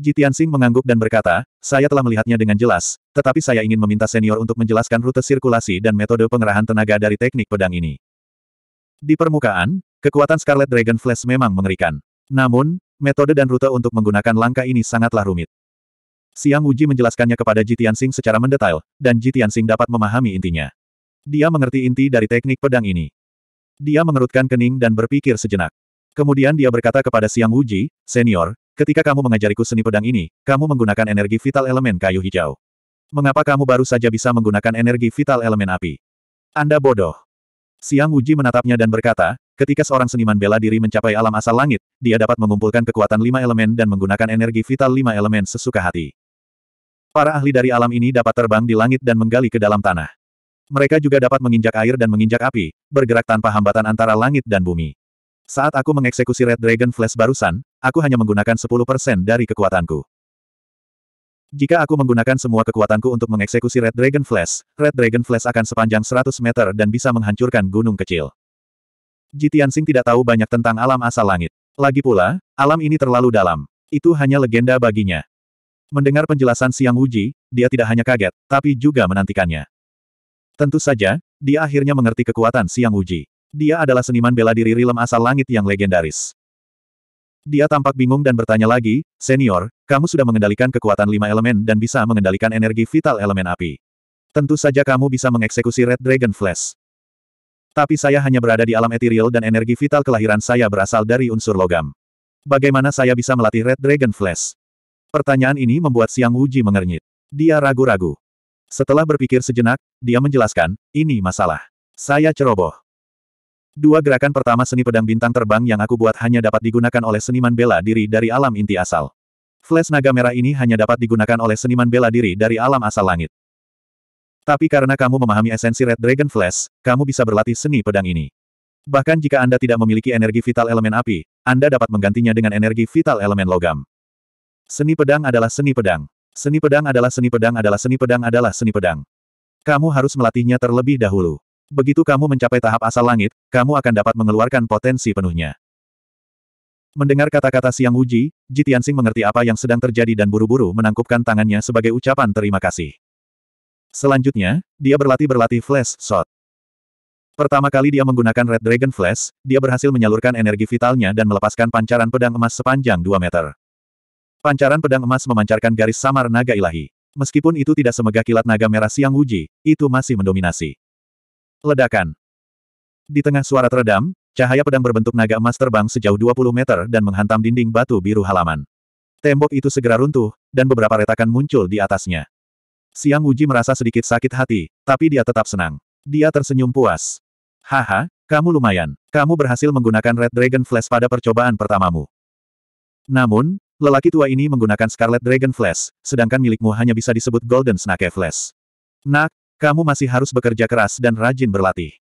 Jitian Sing mengangguk dan berkata, saya telah melihatnya dengan jelas, tetapi saya ingin meminta senior untuk menjelaskan rute sirkulasi dan metode pengerahan tenaga dari teknik pedang ini. Di permukaan, kekuatan Scarlet Dragon Flash memang mengerikan. Namun, metode dan rute untuk menggunakan langkah ini sangatlah rumit. Siang Uji menjelaskannya kepada Jitian Sing secara mendetail, dan Jitian Sing dapat memahami intinya. Dia mengerti inti dari teknik pedang ini. Dia mengerutkan kening dan berpikir sejenak. Kemudian dia berkata kepada Siang Wuji, Senior, Ketika kamu mengajariku seni pedang ini, kamu menggunakan energi vital elemen kayu hijau. Mengapa kamu baru saja bisa menggunakan energi vital elemen api? Anda bodoh. Siang Wuji menatapnya dan berkata, ketika seorang seniman bela diri mencapai alam asal langit, dia dapat mengumpulkan kekuatan lima elemen dan menggunakan energi vital lima elemen sesuka hati. Para ahli dari alam ini dapat terbang di langit dan menggali ke dalam tanah. Mereka juga dapat menginjak air dan menginjak api, bergerak tanpa hambatan antara langit dan bumi. Saat aku mengeksekusi Red Dragon Flash barusan, aku hanya menggunakan 10% dari kekuatanku. Jika aku menggunakan semua kekuatanku untuk mengeksekusi Red Dragon Flash, Red Dragon Flash akan sepanjang 100 meter dan bisa menghancurkan gunung kecil. Jitian Sing tidak tahu banyak tentang alam asal langit. Lagi pula, alam ini terlalu dalam. Itu hanya legenda baginya. Mendengar penjelasan Siang Wuji, dia tidak hanya kaget, tapi juga menantikannya. Tentu saja, dia akhirnya mengerti kekuatan Siang Wuji. Dia adalah seniman bela diri rilem asal langit yang legendaris. Dia tampak bingung dan bertanya lagi, Senior, kamu sudah mengendalikan kekuatan lima elemen dan bisa mengendalikan energi vital elemen api. Tentu saja kamu bisa mengeksekusi Red Dragon Flash. Tapi saya hanya berada di alam etiril dan energi vital kelahiran saya berasal dari unsur logam. Bagaimana saya bisa melatih Red Dragon Flash? Pertanyaan ini membuat Siang Wuji mengernyit. Dia ragu-ragu. Setelah berpikir sejenak, dia menjelaskan, ini masalah. Saya ceroboh. Dua gerakan pertama seni pedang bintang terbang yang aku buat hanya dapat digunakan oleh seniman bela diri dari alam inti asal. Flash naga merah ini hanya dapat digunakan oleh seniman bela diri dari alam asal langit. Tapi karena kamu memahami esensi Red Dragon Flash, kamu bisa berlatih seni pedang ini. Bahkan jika Anda tidak memiliki energi vital elemen api, Anda dapat menggantinya dengan energi vital elemen logam. Seni pedang adalah seni pedang. Seni pedang adalah seni pedang adalah seni pedang adalah seni pedang. Kamu harus melatihnya terlebih dahulu. Begitu kamu mencapai tahap asal langit, kamu akan dapat mengeluarkan potensi penuhnya. Mendengar kata-kata Siang Uji, Ji Tianxing mengerti apa yang sedang terjadi dan buru-buru menangkupkan tangannya sebagai ucapan terima kasih. Selanjutnya, dia berlatih-berlatih flash shot. Pertama kali dia menggunakan Red Dragon Flash, dia berhasil menyalurkan energi vitalnya dan melepaskan pancaran pedang emas sepanjang 2 meter. Pancaran pedang emas memancarkan garis samar naga ilahi. Meskipun itu tidak semegah kilat naga merah Siang Uji, itu masih mendominasi. Ledakan. Di tengah suara teredam, cahaya pedang berbentuk naga emas terbang sejauh 20 meter dan menghantam dinding batu biru halaman. Tembok itu segera runtuh, dan beberapa retakan muncul di atasnya. Siang Uji merasa sedikit sakit hati, tapi dia tetap senang. Dia tersenyum puas. Haha, kamu lumayan. Kamu berhasil menggunakan Red Dragon Flash pada percobaan pertamamu. Namun, lelaki tua ini menggunakan Scarlet Dragon Flash, sedangkan milikmu hanya bisa disebut Golden Snake Flash. Nak, kamu masih harus bekerja keras dan rajin berlatih.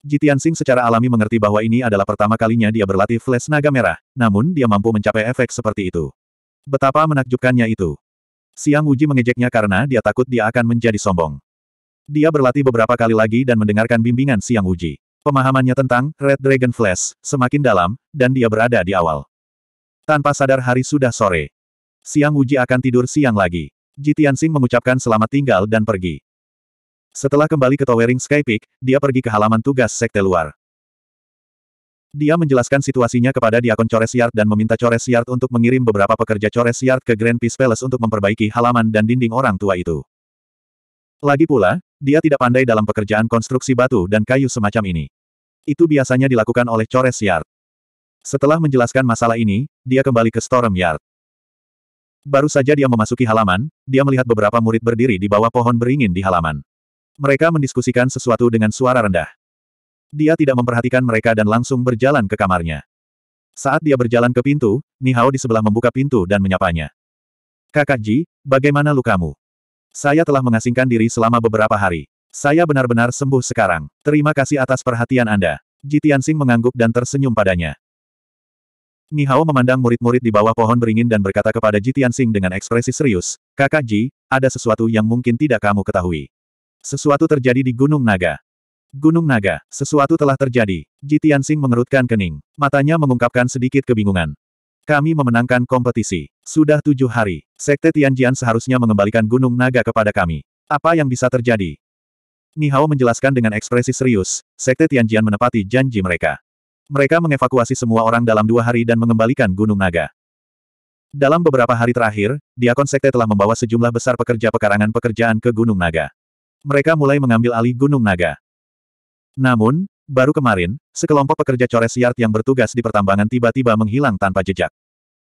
Jitian Sing secara alami mengerti bahwa ini adalah pertama kalinya dia berlatih flash naga merah, namun dia mampu mencapai efek seperti itu. Betapa menakjubkannya itu. Siang Uji mengejeknya karena dia takut dia akan menjadi sombong. Dia berlatih beberapa kali lagi dan mendengarkan bimbingan Siang Uji. Pemahamannya tentang Red Dragon Flash semakin dalam, dan dia berada di awal. Tanpa sadar hari sudah sore. Siang Uji akan tidur siang lagi. Jitian Sing mengucapkan selamat tinggal dan pergi. Setelah kembali ke Towering Sky Peak, dia pergi ke halaman tugas sekte luar. Dia menjelaskan situasinya kepada Diakon Cores Yard dan meminta Cores Yard untuk mengirim beberapa pekerja Cores Yard ke Grand Peace Palace untuk memperbaiki halaman dan dinding orang tua itu. Lagi pula, dia tidak pandai dalam pekerjaan konstruksi batu dan kayu semacam ini. Itu biasanya dilakukan oleh Cores Yard. Setelah menjelaskan masalah ini, dia kembali ke Storm Yard. Baru saja dia memasuki halaman, dia melihat beberapa murid berdiri di bawah pohon beringin di halaman. Mereka mendiskusikan sesuatu dengan suara rendah. Dia tidak memperhatikan mereka dan langsung berjalan ke kamarnya. Saat dia berjalan ke pintu, Nihao di sebelah membuka pintu dan menyapanya. Kakak Ji, bagaimana lukamu? Saya telah mengasingkan diri selama beberapa hari. Saya benar-benar sembuh sekarang. Terima kasih atas perhatian Anda. Ji Tianxing mengangguk dan tersenyum padanya. Ni Hao memandang murid-murid di bawah pohon beringin dan berkata kepada Ji Tianxing dengan ekspresi serius, Kakak Ji, ada sesuatu yang mungkin tidak kamu ketahui. Sesuatu terjadi di Gunung Naga. Gunung Naga, sesuatu telah terjadi. Ji Tianxing mengerutkan kening. Matanya mengungkapkan sedikit kebingungan. Kami memenangkan kompetisi. Sudah tujuh hari. Sekte Tianjian seharusnya mengembalikan Gunung Naga kepada kami. Apa yang bisa terjadi? Nihao menjelaskan dengan ekspresi serius, Sekte Tianjian menepati janji mereka. Mereka mengevakuasi semua orang dalam dua hari dan mengembalikan Gunung Naga. Dalam beberapa hari terakhir, Diakon Sekte telah membawa sejumlah besar pekerja pekarangan pekerjaan ke Gunung Naga mereka mulai mengambil alih Gunung Naga. Namun, baru kemarin, sekelompok pekerja coret siart yang bertugas di pertambangan tiba-tiba menghilang tanpa jejak.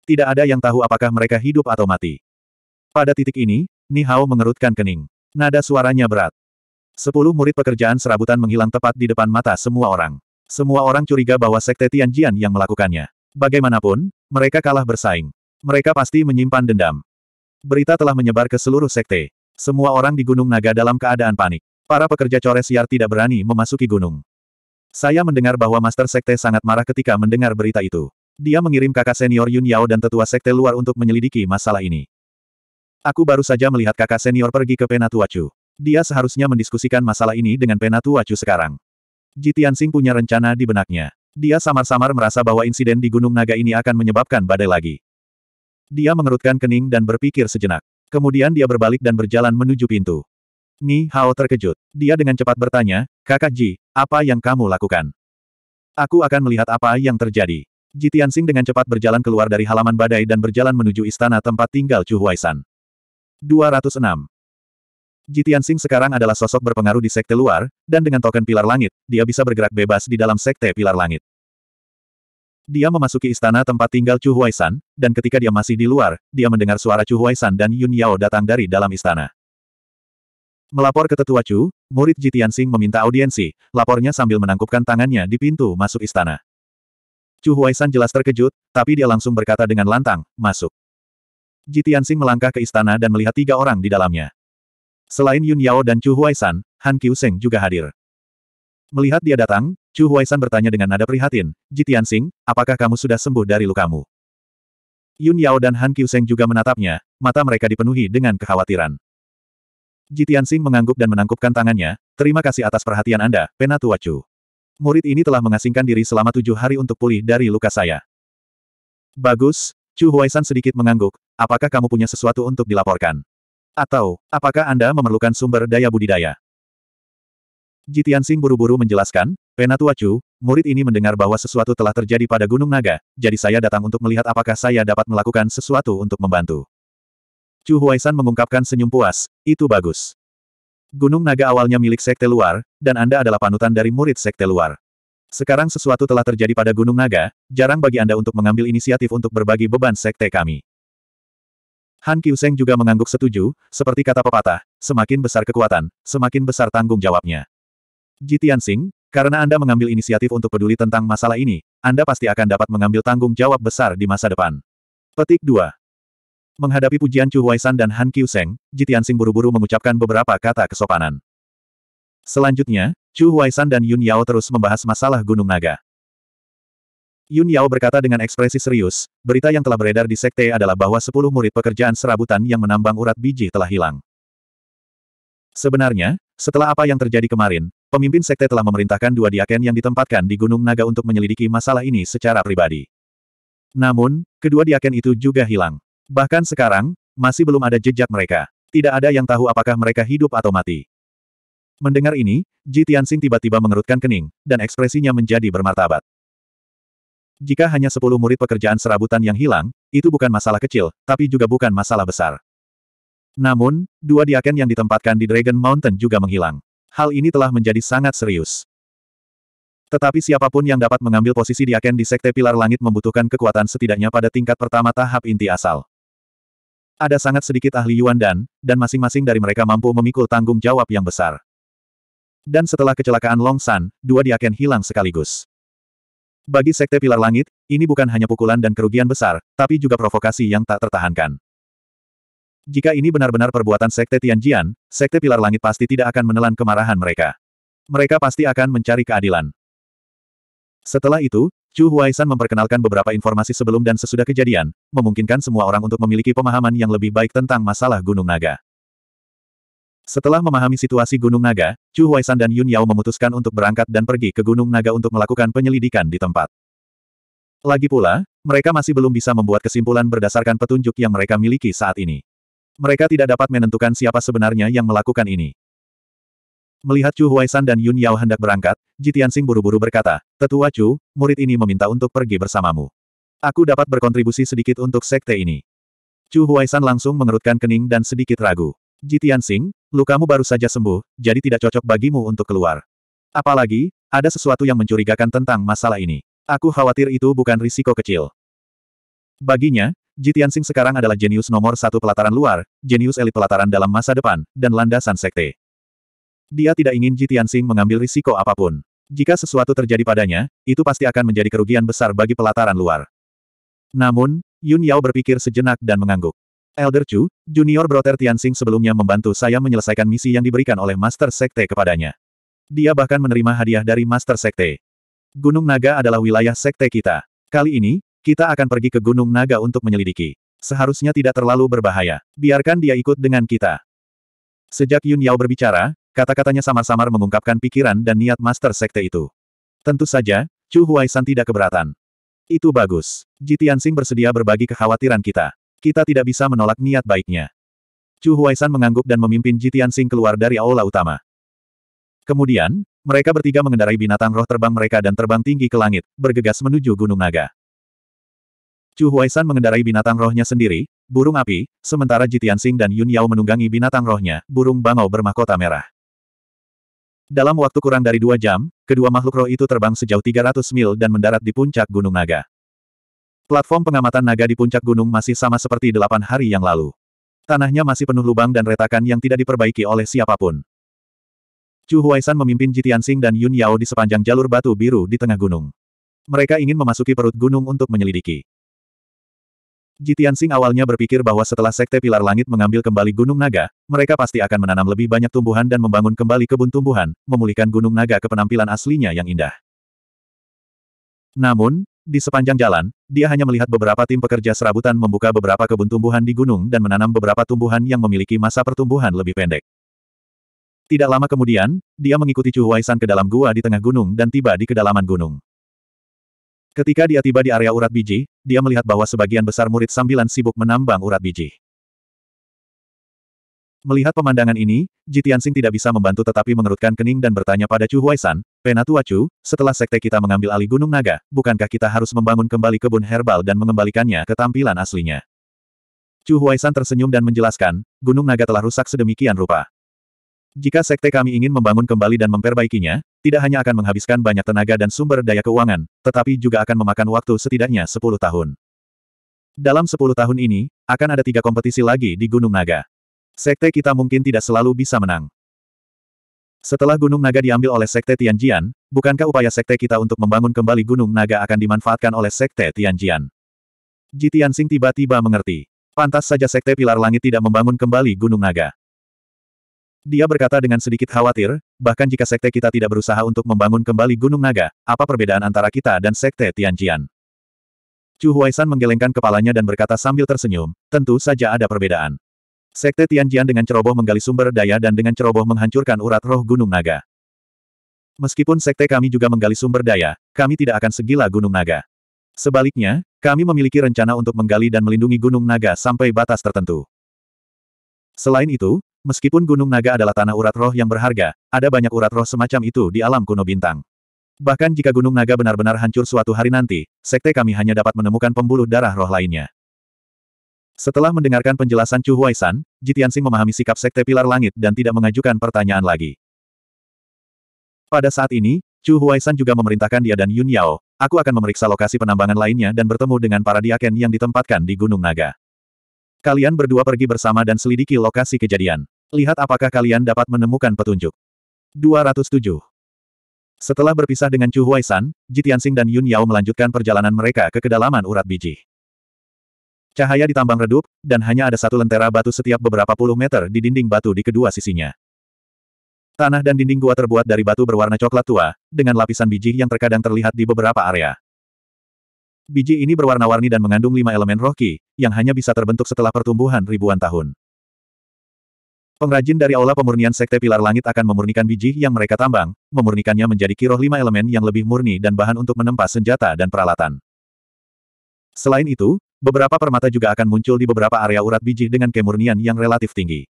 Tidak ada yang tahu apakah mereka hidup atau mati. Pada titik ini, Nihao mengerutkan kening. Nada suaranya berat. Sepuluh murid pekerjaan serabutan menghilang tepat di depan mata semua orang. Semua orang curiga bahwa Sekte Tianjian yang melakukannya. Bagaimanapun, mereka kalah bersaing. Mereka pasti menyimpan dendam. Berita telah menyebar ke seluruh sekte. Semua orang di Gunung Naga dalam keadaan panik. Para pekerja coret siar tidak berani memasuki gunung. Saya mendengar bahwa Master Sekte sangat marah ketika mendengar berita itu. Dia mengirim kakak senior Yun Yao dan tetua Sekte luar untuk menyelidiki masalah ini. Aku baru saja melihat kakak senior pergi ke Penatua Chu. Dia seharusnya mendiskusikan masalah ini dengan Penatua Chu sekarang. Jitian Sing punya rencana di benaknya. Dia samar-samar merasa bahwa insiden di Gunung Naga ini akan menyebabkan badai lagi. Dia mengerutkan kening dan berpikir sejenak. Kemudian dia berbalik dan berjalan menuju pintu. Ni Hao terkejut. Dia dengan cepat bertanya, Kakak Ji, apa yang kamu lakukan? Aku akan melihat apa yang terjadi. Ji Tianxing dengan cepat berjalan keluar dari halaman badai dan berjalan menuju istana tempat tinggal Chu Huaisan. 206. Ji Tianxing sekarang adalah sosok berpengaruh di sekte luar, dan dengan token pilar langit, dia bisa bergerak bebas di dalam sekte pilar langit. Dia memasuki istana tempat tinggal Chu Huaisan, dan ketika dia masih di luar, dia mendengar suara Chu Huaisan dan Yun Yao datang dari dalam istana. Melapor ke tetua Chu, murid Jitian Sing meminta audiensi, lapornya sambil menangkupkan tangannya di pintu masuk istana. Chu Huaisan jelas terkejut, tapi dia langsung berkata dengan lantang, masuk. Jitian Sing melangkah ke istana dan melihat tiga orang di dalamnya. Selain Yun Yao dan Chu Huaisan, Han Kyu Seng juga hadir. Melihat dia datang, Chu Huaisan bertanya dengan nada prihatin, Jitian Sing, apakah kamu sudah sembuh dari lukamu? Yun Yao dan Han Qiuseng juga menatapnya, mata mereka dipenuhi dengan kekhawatiran. Jitian Sing mengangguk dan menangkupkan tangannya, terima kasih atas perhatian Anda, Penatua Chu. Murid ini telah mengasingkan diri selama tujuh hari untuk pulih dari luka saya. Bagus, Chu Huaisan sedikit mengangguk, apakah kamu punya sesuatu untuk dilaporkan? Atau, apakah Anda memerlukan sumber daya budidaya? Jitian Sing buru-buru menjelaskan, Penatua Chu, murid ini mendengar bahwa sesuatu telah terjadi pada Gunung Naga, jadi saya datang untuk melihat apakah saya dapat melakukan sesuatu untuk membantu. Chu Huaisan mengungkapkan senyum puas, itu bagus. Gunung Naga awalnya milik Sekte Luar, dan Anda adalah panutan dari murid Sekte Luar. Sekarang sesuatu telah terjadi pada Gunung Naga, jarang bagi Anda untuk mengambil inisiatif untuk berbagi beban Sekte kami. Han Kiuseng juga mengangguk setuju, seperti kata pepatah, semakin besar kekuatan, semakin besar tanggung jawabnya. Ji Tianxing, karena Anda mengambil inisiatif untuk peduli tentang masalah ini, Anda pasti akan dapat mengambil tanggung jawab besar di masa depan. Petik 2. Menghadapi pujian Chu Huaisan dan Han Seng, Ji Tianxing buru-buru mengucapkan beberapa kata kesopanan. Selanjutnya, Chu Huaisan dan Yun Yao terus membahas masalah Gunung Naga. Yun Yao berkata dengan ekspresi serius, berita yang telah beredar di sekte adalah bahwa sepuluh murid pekerjaan serabutan yang menambang urat biji telah hilang. Sebenarnya, setelah apa yang terjadi kemarin, pemimpin sekte telah memerintahkan dua diaken yang ditempatkan di Gunung Naga untuk menyelidiki masalah ini secara pribadi. Namun, kedua diaken itu juga hilang. Bahkan sekarang, masih belum ada jejak mereka. Tidak ada yang tahu apakah mereka hidup atau mati. Mendengar ini, Ji Tianxing tiba-tiba mengerutkan kening, dan ekspresinya menjadi bermartabat. Jika hanya sepuluh murid pekerjaan serabutan yang hilang, itu bukan masalah kecil, tapi juga bukan masalah besar. Namun, dua diaken yang ditempatkan di Dragon Mountain juga menghilang. Hal ini telah menjadi sangat serius. Tetapi siapapun yang dapat mengambil posisi di Aken di Sekte Pilar Langit membutuhkan kekuatan setidaknya pada tingkat pertama tahap inti asal. Ada sangat sedikit ahli Yuan Dan, dan masing-masing dari mereka mampu memikul tanggung jawab yang besar. Dan setelah kecelakaan Long San, dua diaken hilang sekaligus. Bagi Sekte Pilar Langit, ini bukan hanya pukulan dan kerugian besar, tapi juga provokasi yang tak tertahankan. Jika ini benar-benar perbuatan Sekte Tianjian, Sekte Pilar Langit pasti tidak akan menelan kemarahan mereka. Mereka pasti akan mencari keadilan. Setelah itu, Chu Huaisan memperkenalkan beberapa informasi sebelum dan sesudah kejadian, memungkinkan semua orang untuk memiliki pemahaman yang lebih baik tentang masalah Gunung Naga. Setelah memahami situasi Gunung Naga, Chu Huaisan dan Yun Yao memutuskan untuk berangkat dan pergi ke Gunung Naga untuk melakukan penyelidikan di tempat. Lagi pula, mereka masih belum bisa membuat kesimpulan berdasarkan petunjuk yang mereka miliki saat ini. Mereka tidak dapat menentukan siapa sebenarnya yang melakukan ini. Melihat Chu Huaisan dan Yun Yao hendak berangkat, Jitiansing buru-buru berkata, Tetua Chu, murid ini meminta untuk pergi bersamamu. Aku dapat berkontribusi sedikit untuk sekte ini. Chu Huaisan langsung mengerutkan kening dan sedikit ragu. Jitiansing, lukamu baru saja sembuh, jadi tidak cocok bagimu untuk keluar. Apalagi, ada sesuatu yang mencurigakan tentang masalah ini. Aku khawatir itu bukan risiko kecil. Baginya, Jitian Sing sekarang adalah jenius nomor satu pelataran luar, jenius elit pelataran dalam masa depan, dan landasan sekte. Dia tidak ingin Jitian Sing mengambil risiko apapun. Jika sesuatu terjadi padanya, itu pasti akan menjadi kerugian besar bagi pelataran luar. Namun, Yun Yao berpikir sejenak dan mengangguk. Elder Chu, junior brother Tianxing sebelumnya membantu saya menyelesaikan misi yang diberikan oleh Master Sekte kepadanya. Dia bahkan menerima hadiah dari Master Sekte. Gunung Naga adalah wilayah sekte kita. Kali ini, kita akan pergi ke Gunung Naga untuk menyelidiki. Seharusnya tidak terlalu berbahaya. Biarkan dia ikut dengan kita. Sejak Yun Yao berbicara, kata-katanya samar-samar mengungkapkan pikiran dan niat Master Sekte itu. Tentu saja, Chu Huaisan tidak keberatan. Itu bagus. Tianxing bersedia berbagi kekhawatiran kita. Kita tidak bisa menolak niat baiknya. Chu Huaisan mengangguk dan memimpin Tianxing keluar dari aula utama. Kemudian, mereka bertiga mengendarai binatang roh terbang mereka dan terbang tinggi ke langit, bergegas menuju Gunung Naga. Chu Huaisan mengendarai binatang rohnya sendiri, burung api, sementara Jitian Sing dan Yun Yao menunggangi binatang rohnya, burung bangau bermahkota merah. Dalam waktu kurang dari dua jam, kedua makhluk roh itu terbang sejauh 300 mil dan mendarat di puncak Gunung Naga. Platform pengamatan naga di puncak gunung masih sama seperti delapan hari yang lalu. Tanahnya masih penuh lubang dan retakan yang tidak diperbaiki oleh siapapun. Chu Huaisan memimpin Jitian Sing dan Yun Yao di sepanjang jalur batu biru di tengah gunung. Mereka ingin memasuki perut gunung untuk menyelidiki. Jitian Sing awalnya berpikir bahwa setelah Sekte Pilar Langit mengambil kembali Gunung Naga, mereka pasti akan menanam lebih banyak tumbuhan dan membangun kembali kebun tumbuhan, memulihkan Gunung Naga ke penampilan aslinya yang indah. Namun, di sepanjang jalan, dia hanya melihat beberapa tim pekerja serabutan membuka beberapa kebun tumbuhan di gunung dan menanam beberapa tumbuhan yang memiliki masa pertumbuhan lebih pendek. Tidak lama kemudian, dia mengikuti Chu Huaisan ke dalam gua di tengah gunung dan tiba di kedalaman gunung. Ketika dia tiba di area urat biji, dia melihat bahwa sebagian besar murid sambilan sibuk menambang urat biji. Melihat pemandangan ini, Jitiansing tidak bisa membantu tetapi mengerutkan kening dan bertanya pada Chu Huaisan, Penatua Chu, setelah sekte kita mengambil alih Gunung Naga, bukankah kita harus membangun kembali kebun herbal dan mengembalikannya ke tampilan aslinya? Chu Huaisan tersenyum dan menjelaskan, Gunung Naga telah rusak sedemikian rupa. Jika sekte kami ingin membangun kembali dan memperbaikinya, tidak hanya akan menghabiskan banyak tenaga dan sumber daya keuangan, tetapi juga akan memakan waktu setidaknya 10 tahun. Dalam 10 tahun ini, akan ada tiga kompetisi lagi di Gunung Naga. Sekte kita mungkin tidak selalu bisa menang. Setelah Gunung Naga diambil oleh Sekte Tianjian, bukankah upaya Sekte kita untuk membangun kembali Gunung Naga akan dimanfaatkan oleh Sekte Tianjian? Jitian Sing tiba-tiba mengerti. Pantas saja Sekte Pilar Langit tidak membangun kembali Gunung Naga. Dia berkata dengan sedikit khawatir, bahkan jika sekte kita tidak berusaha untuk membangun kembali Gunung Naga, apa perbedaan antara kita dan sekte Tianjian? Chu Huaisan menggelengkan kepalanya dan berkata sambil tersenyum, tentu saja ada perbedaan. Sekte Tianjian dengan ceroboh menggali sumber daya dan dengan ceroboh menghancurkan urat roh Gunung Naga. Meskipun sekte kami juga menggali sumber daya, kami tidak akan segila Gunung Naga. Sebaliknya, kami memiliki rencana untuk menggali dan melindungi Gunung Naga sampai batas tertentu. Selain itu, Meskipun Gunung Naga adalah tanah urat roh yang berharga, ada banyak urat roh semacam itu di alam kuno bintang. Bahkan jika Gunung Naga benar-benar hancur suatu hari nanti, sekte kami hanya dapat menemukan pembuluh darah roh lainnya. Setelah mendengarkan penjelasan Chu Huaisan, Jitiansing memahami sikap sekte Pilar Langit dan tidak mengajukan pertanyaan lagi. Pada saat ini, Chu Huaisan juga memerintahkan dia dan Yun Yao, aku akan memeriksa lokasi penambangan lainnya dan bertemu dengan para diaken yang ditempatkan di Gunung Naga. Kalian berdua pergi bersama dan selidiki lokasi kejadian. Lihat apakah kalian dapat menemukan petunjuk. 207. Setelah berpisah dengan Chu Huaisan, Jitiansing dan Yun Yao melanjutkan perjalanan mereka ke kedalaman urat biji. Cahaya ditambang redup, dan hanya ada satu lentera batu setiap beberapa puluh meter di dinding batu di kedua sisinya. Tanah dan dinding gua terbuat dari batu berwarna coklat tua, dengan lapisan biji yang terkadang terlihat di beberapa area. Biji ini berwarna-warni dan mengandung lima elemen roh yang hanya bisa terbentuk setelah pertumbuhan ribuan tahun. Pengrajin dari Aula Pemurnian Sekte Pilar Langit akan memurnikan biji yang mereka tambang, memurnikannya menjadi kiroh lima elemen yang lebih murni dan bahan untuk menempa senjata dan peralatan. Selain itu, beberapa permata juga akan muncul di beberapa area urat biji dengan kemurnian yang relatif tinggi.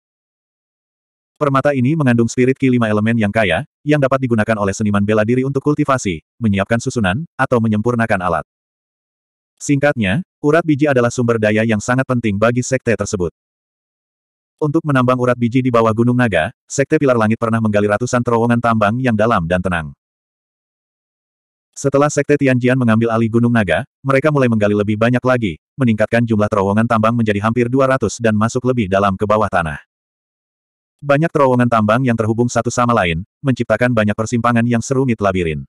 Permata ini mengandung spirit ki lima elemen yang kaya, yang dapat digunakan oleh seniman bela diri untuk kultivasi, menyiapkan susunan, atau menyempurnakan alat. Singkatnya, urat biji adalah sumber daya yang sangat penting bagi sekte tersebut. Untuk menambang urat biji di bawah Gunung Naga, Sekte Pilar Langit pernah menggali ratusan terowongan tambang yang dalam dan tenang. Setelah Sekte Tianjian mengambil alih Gunung Naga, mereka mulai menggali lebih banyak lagi, meningkatkan jumlah terowongan tambang menjadi hampir 200 dan masuk lebih dalam ke bawah tanah. Banyak terowongan tambang yang terhubung satu sama lain, menciptakan banyak persimpangan yang serumit labirin.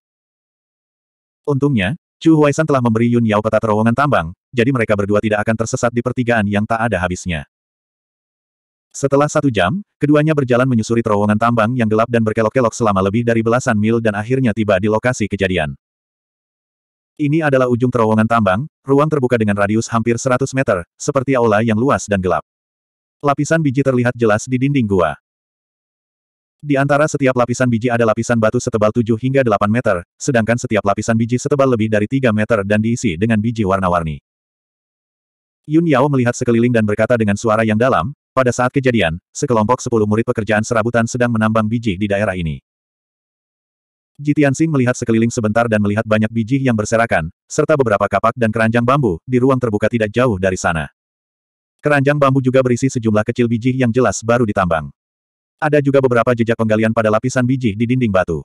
Untungnya, Chu Huaisan telah memberi Yun Yao peta terowongan tambang, jadi mereka berdua tidak akan tersesat di pertigaan yang tak ada habisnya. Setelah satu jam, keduanya berjalan menyusuri terowongan tambang yang gelap dan berkelok-kelok selama lebih dari belasan mil dan akhirnya tiba di lokasi kejadian. Ini adalah ujung terowongan tambang, ruang terbuka dengan radius hampir 100 meter, seperti aula yang luas dan gelap. Lapisan biji terlihat jelas di dinding gua. Di antara setiap lapisan biji ada lapisan batu setebal 7 hingga 8 meter, sedangkan setiap lapisan biji setebal lebih dari 3 meter dan diisi dengan biji warna-warni. Yun Yao melihat sekeliling dan berkata dengan suara yang dalam, pada saat kejadian, sekelompok sepuluh murid pekerjaan serabutan sedang menambang biji di daerah ini. Jitiansing melihat sekeliling sebentar dan melihat banyak biji yang berserakan, serta beberapa kapak dan keranjang bambu, di ruang terbuka tidak jauh dari sana. Keranjang bambu juga berisi sejumlah kecil biji yang jelas baru ditambang. Ada juga beberapa jejak penggalian pada lapisan biji di dinding batu.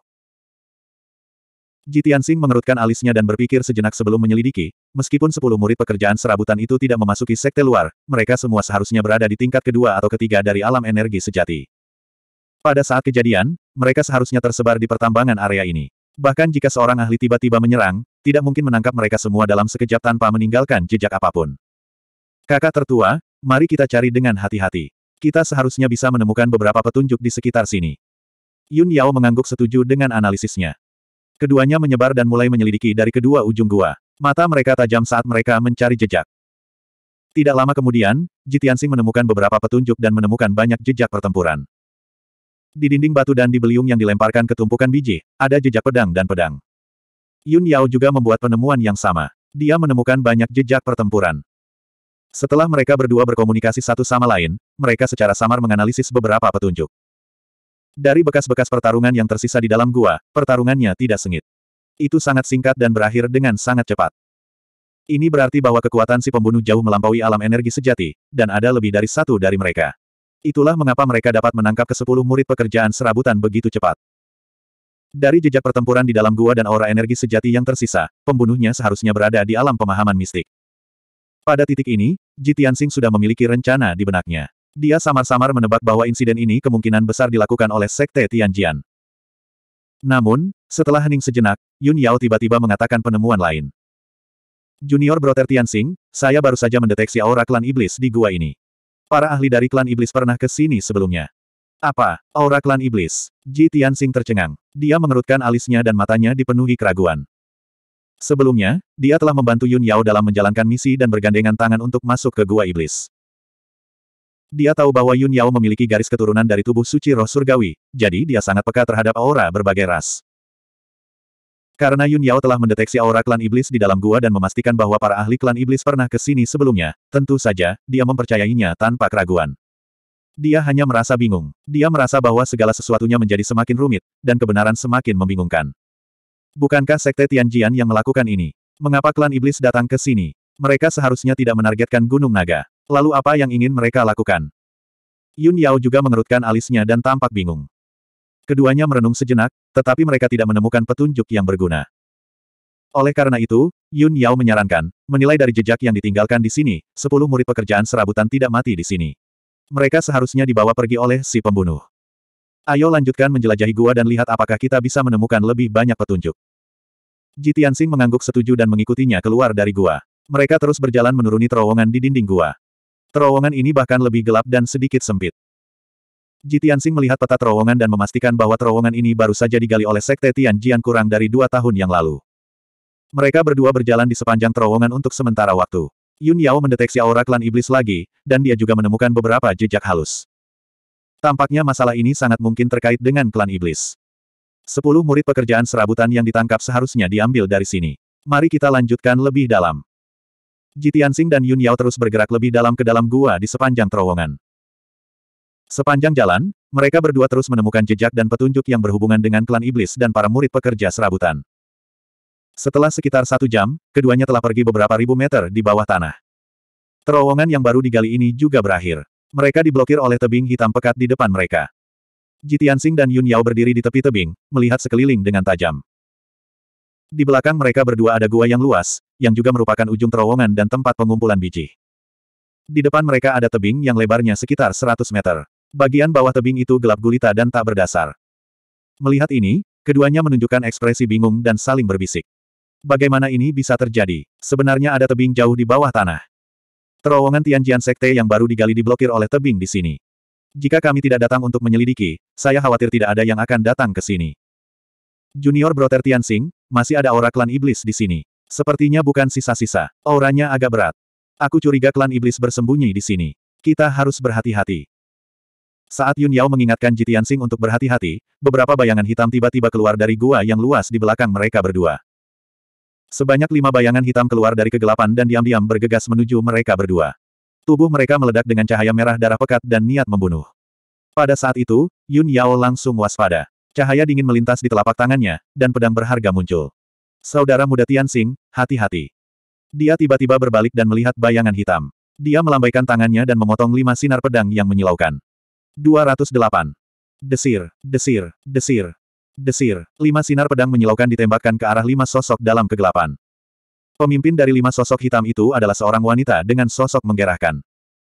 Jitian Sing mengerutkan alisnya dan berpikir sejenak sebelum menyelidiki, meskipun sepuluh murid pekerjaan serabutan itu tidak memasuki sekte luar, mereka semua seharusnya berada di tingkat kedua atau ketiga dari alam energi sejati. Pada saat kejadian, mereka seharusnya tersebar di pertambangan area ini. Bahkan jika seorang ahli tiba-tiba menyerang, tidak mungkin menangkap mereka semua dalam sekejap tanpa meninggalkan jejak apapun. Kakak tertua, mari kita cari dengan hati-hati. Kita seharusnya bisa menemukan beberapa petunjuk di sekitar sini. Yun Yao mengangguk setuju dengan analisisnya. Keduanya menyebar dan mulai menyelidiki dari kedua ujung gua. Mata mereka tajam saat mereka mencari jejak. Tidak lama kemudian, Jitiansing menemukan beberapa petunjuk dan menemukan banyak jejak pertempuran. Di dinding batu dan di beliung yang dilemparkan ke tumpukan biji, ada jejak pedang dan pedang. Yun Yao juga membuat penemuan yang sama. Dia menemukan banyak jejak pertempuran. Setelah mereka berdua berkomunikasi satu sama lain, mereka secara samar menganalisis beberapa petunjuk. Dari bekas-bekas pertarungan yang tersisa di dalam gua, pertarungannya tidak sengit. Itu sangat singkat dan berakhir dengan sangat cepat. Ini berarti bahwa kekuatan si pembunuh jauh melampaui alam energi sejati, dan ada lebih dari satu dari mereka. Itulah mengapa mereka dapat menangkap ke kesepuluh murid pekerjaan serabutan begitu cepat. Dari jejak pertempuran di dalam gua dan aura energi sejati yang tersisa, pembunuhnya seharusnya berada di alam pemahaman mistik. Pada titik ini, Jitian sudah memiliki rencana di benaknya. Dia samar-samar menebak bahwa insiden ini kemungkinan besar dilakukan oleh Sekte Tianjian. Namun, setelah hening sejenak, Yun Yao tiba-tiba mengatakan penemuan lain. Junior Brother Tianxing, saya baru saja mendeteksi aura klan iblis di gua ini. Para ahli dari klan iblis pernah ke sini sebelumnya. Apa? Aura klan iblis. Ji Tianxing tercengang. Dia mengerutkan alisnya dan matanya dipenuhi keraguan. Sebelumnya, dia telah membantu Yun Yao dalam menjalankan misi dan bergandengan tangan untuk masuk ke gua iblis. Dia tahu bahwa Yun Yao memiliki garis keturunan dari tubuh suci roh surgawi, jadi dia sangat peka terhadap aura berbagai ras. Karena Yun Yao telah mendeteksi aura klan iblis di dalam gua dan memastikan bahwa para ahli klan iblis pernah ke sini sebelumnya, tentu saja, dia mempercayainya tanpa keraguan. Dia hanya merasa bingung. Dia merasa bahwa segala sesuatunya menjadi semakin rumit, dan kebenaran semakin membingungkan. Bukankah Sekte Tianjian yang melakukan ini? Mengapa klan iblis datang ke sini? Mereka seharusnya tidak menargetkan Gunung Naga. Lalu apa yang ingin mereka lakukan? Yun Yao juga mengerutkan alisnya dan tampak bingung. Keduanya merenung sejenak, tetapi mereka tidak menemukan petunjuk yang berguna. Oleh karena itu, Yun Yao menyarankan, menilai dari jejak yang ditinggalkan di sini, sepuluh murid pekerjaan serabutan tidak mati di sini. Mereka seharusnya dibawa pergi oleh si pembunuh. Ayo lanjutkan menjelajahi gua dan lihat apakah kita bisa menemukan lebih banyak petunjuk. Ji Tianxing mengangguk setuju dan mengikutinya keluar dari gua. Mereka terus berjalan menuruni terowongan di dinding gua. Terowongan ini bahkan lebih gelap dan sedikit sempit. Jitiansing melihat peta terowongan dan memastikan bahwa terowongan ini baru saja digali oleh Sekte Tianjian kurang dari dua tahun yang lalu. Mereka berdua berjalan di sepanjang terowongan untuk sementara waktu. Yun Yao mendeteksi aura klan iblis lagi, dan dia juga menemukan beberapa jejak halus. Tampaknya masalah ini sangat mungkin terkait dengan klan iblis. Sepuluh murid pekerjaan serabutan yang ditangkap seharusnya diambil dari sini. Mari kita lanjutkan lebih dalam. Jitiansing dan Yun Yao terus bergerak lebih dalam ke dalam gua di sepanjang terowongan. Sepanjang jalan, mereka berdua terus menemukan jejak dan petunjuk yang berhubungan dengan klan iblis dan para murid pekerja serabutan. Setelah sekitar satu jam, keduanya telah pergi beberapa ribu meter di bawah tanah. Terowongan yang baru digali ini juga berakhir. Mereka diblokir oleh tebing hitam pekat di depan mereka. Jitiansing dan Yun Yao berdiri di tepi tebing, melihat sekeliling dengan tajam. Di belakang mereka berdua ada gua yang luas, yang juga merupakan ujung terowongan dan tempat pengumpulan biji. Di depan mereka ada tebing yang lebarnya sekitar 100 meter. Bagian bawah tebing itu gelap gulita dan tak berdasar. Melihat ini, keduanya menunjukkan ekspresi bingung dan saling berbisik. Bagaimana ini bisa terjadi? Sebenarnya ada tebing jauh di bawah tanah. Terowongan Tianjian Sekte yang baru digali diblokir oleh tebing di sini. Jika kami tidak datang untuk menyelidiki, saya khawatir tidak ada yang akan datang ke sini. Junior Brother Tian Xing, masih ada aura klan iblis di sini. Sepertinya bukan sisa-sisa. Auranya agak berat. Aku curiga klan iblis bersembunyi di sini. Kita harus berhati-hati. Saat Yun Yao mengingatkan Tian Xing untuk berhati-hati, beberapa bayangan hitam tiba-tiba keluar dari gua yang luas di belakang mereka berdua. Sebanyak lima bayangan hitam keluar dari kegelapan dan diam-diam bergegas menuju mereka berdua. Tubuh mereka meledak dengan cahaya merah darah pekat dan niat membunuh. Pada saat itu, Yun Yao langsung waspada. Cahaya dingin melintas di telapak tangannya, dan pedang berharga muncul. Saudara muda Tianxing, hati-hati. Dia tiba-tiba berbalik dan melihat bayangan hitam. Dia melambaikan tangannya dan memotong lima sinar pedang yang menyilaukan. 208. Desir, desir, desir, desir. Lima sinar pedang menyilaukan ditembakkan ke arah lima sosok dalam kegelapan. Pemimpin dari lima sosok hitam itu adalah seorang wanita dengan sosok menggerahkan.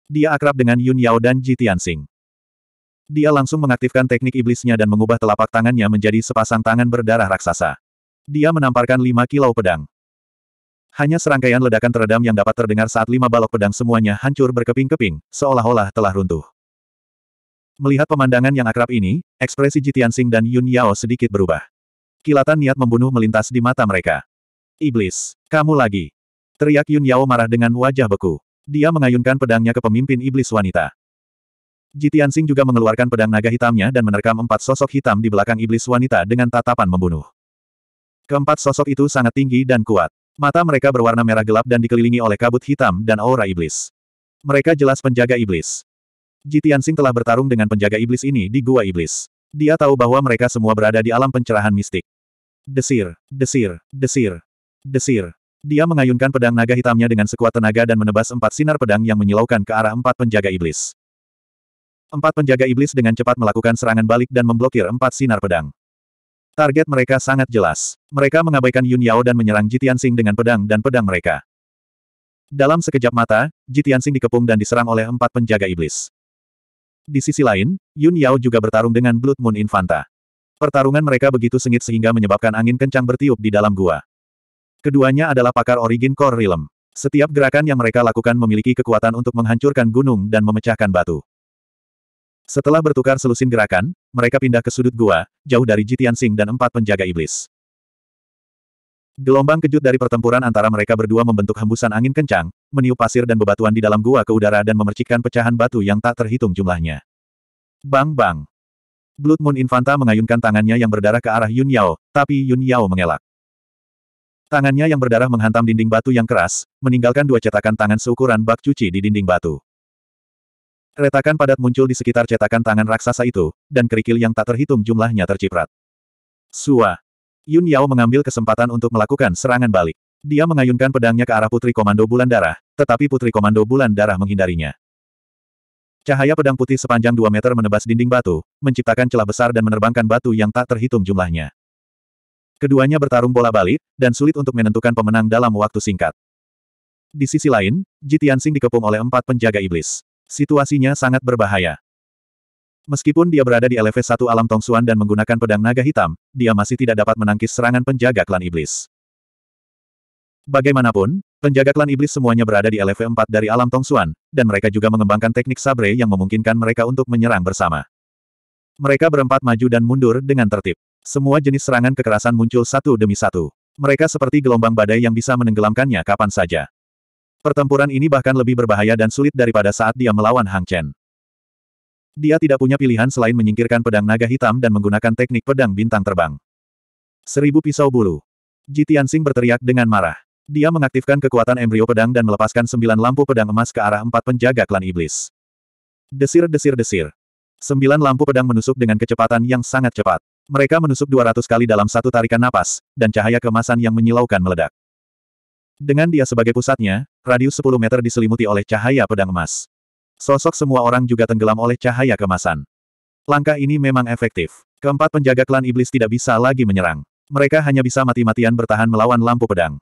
Dia akrab dengan Yun Yao dan Ji Tianxing. Dia langsung mengaktifkan teknik iblisnya dan mengubah telapak tangannya menjadi sepasang tangan berdarah raksasa. Dia menamparkan lima kilau pedang. Hanya serangkaian ledakan teredam yang dapat terdengar saat lima balok pedang semuanya hancur berkeping-keping, seolah-olah telah runtuh. Melihat pemandangan yang akrab ini, ekspresi Jitiansing dan Yun Yao sedikit berubah. Kilatan niat membunuh melintas di mata mereka. Iblis, kamu lagi. Teriak Yun Yao marah dengan wajah beku. Dia mengayunkan pedangnya ke pemimpin iblis wanita. Jitian Tianxing juga mengeluarkan pedang naga hitamnya dan menerkam empat sosok hitam di belakang iblis wanita dengan tatapan membunuh. Keempat sosok itu sangat tinggi dan kuat. Mata mereka berwarna merah gelap dan dikelilingi oleh kabut hitam dan aura iblis. Mereka jelas penjaga iblis. Jitian Tianxing telah bertarung dengan penjaga iblis ini di Gua Iblis. Dia tahu bahwa mereka semua berada di alam pencerahan mistik. Desir, desir, desir, desir. Dia mengayunkan pedang naga hitamnya dengan sekuat tenaga dan menebas empat sinar pedang yang menyilaukan ke arah empat penjaga iblis. Empat penjaga iblis dengan cepat melakukan serangan balik dan memblokir empat sinar pedang. Target mereka sangat jelas. Mereka mengabaikan Yun Yao dan menyerang Jitian Sing dengan pedang dan pedang mereka. Dalam sekejap mata, Jitian Sing dikepung dan diserang oleh empat penjaga iblis. Di sisi lain, Yun Yao juga bertarung dengan Blood Moon Infanta. Pertarungan mereka begitu sengit sehingga menyebabkan angin kencang bertiup di dalam gua. Keduanya adalah pakar origin core realm. Setiap gerakan yang mereka lakukan memiliki kekuatan untuk menghancurkan gunung dan memecahkan batu. Setelah bertukar selusin gerakan, mereka pindah ke sudut gua, jauh dari Jitian Sing dan empat penjaga iblis. Gelombang kejut dari pertempuran antara mereka berdua membentuk hembusan angin kencang, meniup pasir dan bebatuan di dalam gua ke udara dan memercikkan pecahan batu yang tak terhitung jumlahnya. Bang bang! Blood Moon Infanta mengayunkan tangannya yang berdarah ke arah Yun Yao, tapi Yun Yao mengelak. Tangannya yang berdarah menghantam dinding batu yang keras, meninggalkan dua cetakan tangan seukuran bak cuci di dinding batu. Retakan padat muncul di sekitar cetakan tangan raksasa itu, dan kerikil yang tak terhitung jumlahnya terciprat. Sua. Yun Yao mengambil kesempatan untuk melakukan serangan balik. Dia mengayunkan pedangnya ke arah Putri Komando Bulan Darah, tetapi Putri Komando Bulan Darah menghindarinya. Cahaya pedang putih sepanjang 2 meter menebas dinding batu, menciptakan celah besar dan menerbangkan batu yang tak terhitung jumlahnya. Keduanya bertarung bola balik, dan sulit untuk menentukan pemenang dalam waktu singkat. Di sisi lain, Jitian Sing dikepung oleh empat penjaga iblis. Situasinya sangat berbahaya. Meskipun dia berada di LV1 alam Tongsuan dan menggunakan pedang naga hitam, dia masih tidak dapat menangkis serangan penjaga klan iblis. Bagaimanapun, penjaga klan iblis semuanya berada di LV4 dari alam Tongsuan, dan mereka juga mengembangkan teknik sabre yang memungkinkan mereka untuk menyerang bersama. Mereka berempat maju dan mundur dengan tertib. Semua jenis serangan kekerasan muncul satu demi satu. Mereka seperti gelombang badai yang bisa menenggelamkannya kapan saja. Pertempuran ini bahkan lebih berbahaya dan sulit daripada saat dia melawan Hang Chen. Dia tidak punya pilihan selain menyingkirkan pedang naga hitam dan menggunakan teknik pedang bintang terbang. Seribu pisau bulu. Ji Tianxing berteriak dengan marah. Dia mengaktifkan kekuatan embrio pedang dan melepaskan sembilan lampu pedang emas ke arah empat penjaga klan iblis. Desir-desir-desir. Sembilan lampu pedang menusuk dengan kecepatan yang sangat cepat. Mereka menusuk 200 kali dalam satu tarikan napas, dan cahaya kemasan yang menyilaukan meledak. Dengan dia sebagai pusatnya, radius 10 meter diselimuti oleh cahaya pedang emas. Sosok semua orang juga tenggelam oleh cahaya kemasan. Langkah ini memang efektif. Keempat penjaga klan iblis tidak bisa lagi menyerang. Mereka hanya bisa mati-matian bertahan melawan lampu pedang.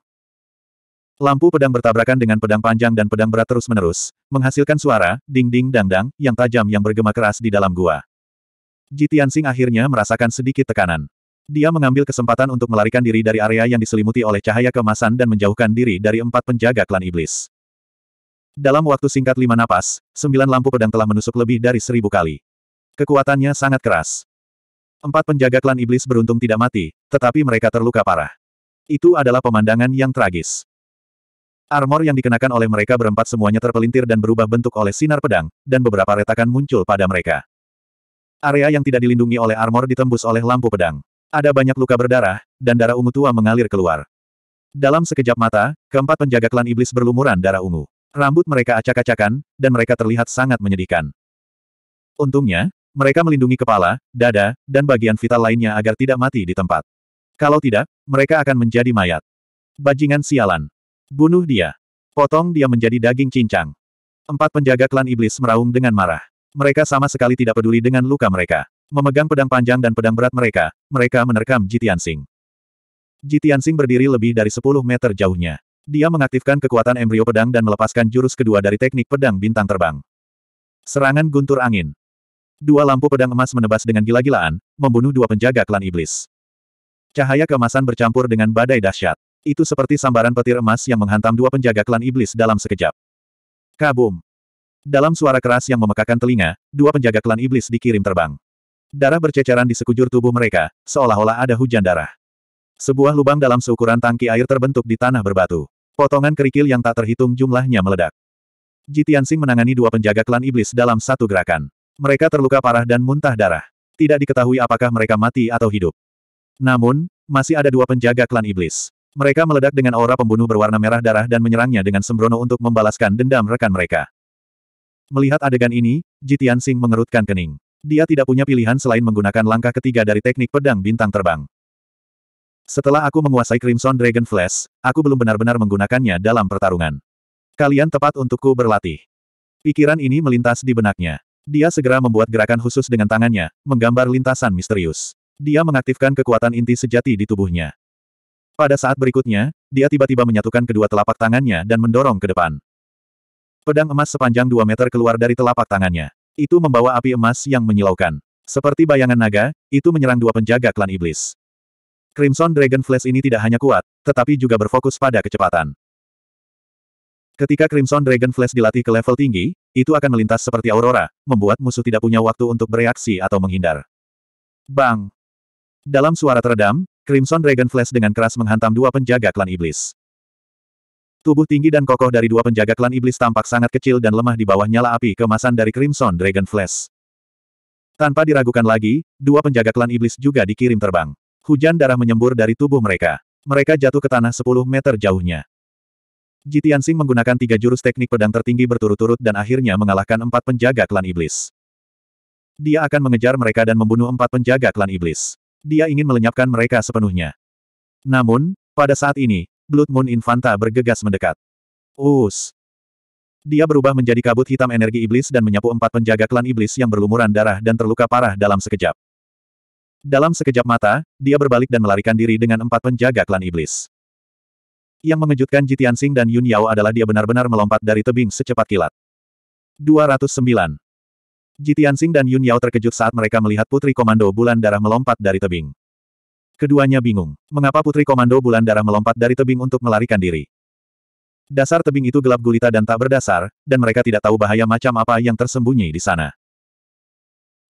Lampu pedang bertabrakan dengan pedang panjang dan pedang berat terus-menerus, menghasilkan suara, ding-ding dang-dang, yang tajam yang bergema keras di dalam gua. Jitian Sing akhirnya merasakan sedikit tekanan. Dia mengambil kesempatan untuk melarikan diri dari area yang diselimuti oleh cahaya kemasan dan menjauhkan diri dari empat penjaga klan iblis. Dalam waktu singkat lima napas, sembilan lampu pedang telah menusuk lebih dari seribu kali. Kekuatannya sangat keras. Empat penjaga klan iblis beruntung tidak mati, tetapi mereka terluka parah. Itu adalah pemandangan yang tragis. Armor yang dikenakan oleh mereka berempat semuanya terpelintir dan berubah bentuk oleh sinar pedang, dan beberapa retakan muncul pada mereka. Area yang tidak dilindungi oleh armor ditembus oleh lampu pedang. Ada banyak luka berdarah, dan darah ungu tua mengalir keluar. Dalam sekejap mata, keempat penjaga klan iblis berlumuran darah ungu. Rambut mereka acak-acakan, dan mereka terlihat sangat menyedihkan. Untungnya, mereka melindungi kepala, dada, dan bagian vital lainnya agar tidak mati di tempat. Kalau tidak, mereka akan menjadi mayat. Bajingan sialan. Bunuh dia. Potong dia menjadi daging cincang. Empat penjaga klan iblis meraung dengan marah. Mereka sama sekali tidak peduli dengan luka mereka. Memegang pedang panjang dan pedang berat mereka, mereka menerkam Jitian Sing. Jitian Sing berdiri lebih dari 10 meter jauhnya. Dia mengaktifkan kekuatan embrio pedang dan melepaskan jurus kedua dari teknik pedang bintang terbang. Serangan guntur angin. Dua lampu pedang emas menebas dengan gila-gilaan, membunuh dua penjaga klan iblis. Cahaya kemasan bercampur dengan badai dahsyat. Itu seperti sambaran petir emas yang menghantam dua penjaga klan iblis dalam sekejap. Kabum! Dalam suara keras yang memekakan telinga, dua penjaga klan iblis dikirim terbang. Darah berceceran di sekujur tubuh mereka, seolah-olah ada hujan darah. Sebuah lubang dalam seukuran tangki air terbentuk di tanah berbatu. Potongan kerikil yang tak terhitung jumlahnya meledak. Jitiansing menangani dua penjaga klan iblis dalam satu gerakan. Mereka terluka parah dan muntah darah. Tidak diketahui apakah mereka mati atau hidup. Namun, masih ada dua penjaga klan iblis. Mereka meledak dengan aura pembunuh berwarna merah darah dan menyerangnya dengan sembrono untuk membalaskan dendam rekan mereka. Melihat adegan ini, Jitiansing mengerutkan kening dia tidak punya pilihan selain menggunakan langkah ketiga dari teknik pedang bintang terbang. Setelah aku menguasai Crimson Dragon Flash, aku belum benar-benar menggunakannya dalam pertarungan. Kalian tepat untukku berlatih. Pikiran ini melintas di benaknya. Dia segera membuat gerakan khusus dengan tangannya, menggambar lintasan misterius. Dia mengaktifkan kekuatan inti sejati di tubuhnya. Pada saat berikutnya, dia tiba-tiba menyatukan kedua telapak tangannya dan mendorong ke depan. Pedang emas sepanjang 2 meter keluar dari telapak tangannya. Itu membawa api emas yang menyilaukan. Seperti bayangan naga, itu menyerang dua penjaga klan iblis. Crimson Dragon Flash ini tidak hanya kuat, tetapi juga berfokus pada kecepatan. Ketika Crimson Dragon Flash dilatih ke level tinggi, itu akan melintas seperti aurora, membuat musuh tidak punya waktu untuk bereaksi atau menghindar. Bang! Dalam suara teredam, Crimson Dragon Flash dengan keras menghantam dua penjaga klan iblis. Tubuh tinggi dan kokoh dari dua penjaga klan iblis tampak sangat kecil dan lemah di bawah nyala api kemasan dari Crimson Dragon Flash. Tanpa diragukan lagi, dua penjaga klan iblis juga dikirim terbang. Hujan darah menyembur dari tubuh mereka. Mereka jatuh ke tanah 10 meter jauhnya. Jitian Sing menggunakan tiga jurus teknik pedang tertinggi berturut-turut dan akhirnya mengalahkan empat penjaga klan iblis. Dia akan mengejar mereka dan membunuh empat penjaga klan iblis. Dia ingin melenyapkan mereka sepenuhnya. Namun, pada saat ini, Blood Moon Infanta bergegas mendekat. Us. Dia berubah menjadi kabut hitam energi iblis dan menyapu empat penjaga klan iblis yang berlumuran darah dan terluka parah dalam sekejap. Dalam sekejap mata, dia berbalik dan melarikan diri dengan empat penjaga klan iblis. Yang mengejutkan Jitian Sing dan Yun Yao adalah dia benar-benar melompat dari tebing secepat kilat. 209. Jitian Sing dan Yun Yao terkejut saat mereka melihat Putri Komando Bulan Darah melompat dari tebing. Keduanya bingung. Mengapa Putri Komando Bulan Darah melompat dari tebing untuk melarikan diri? Dasar tebing itu gelap gulita dan tak berdasar, dan mereka tidak tahu bahaya macam apa yang tersembunyi di sana.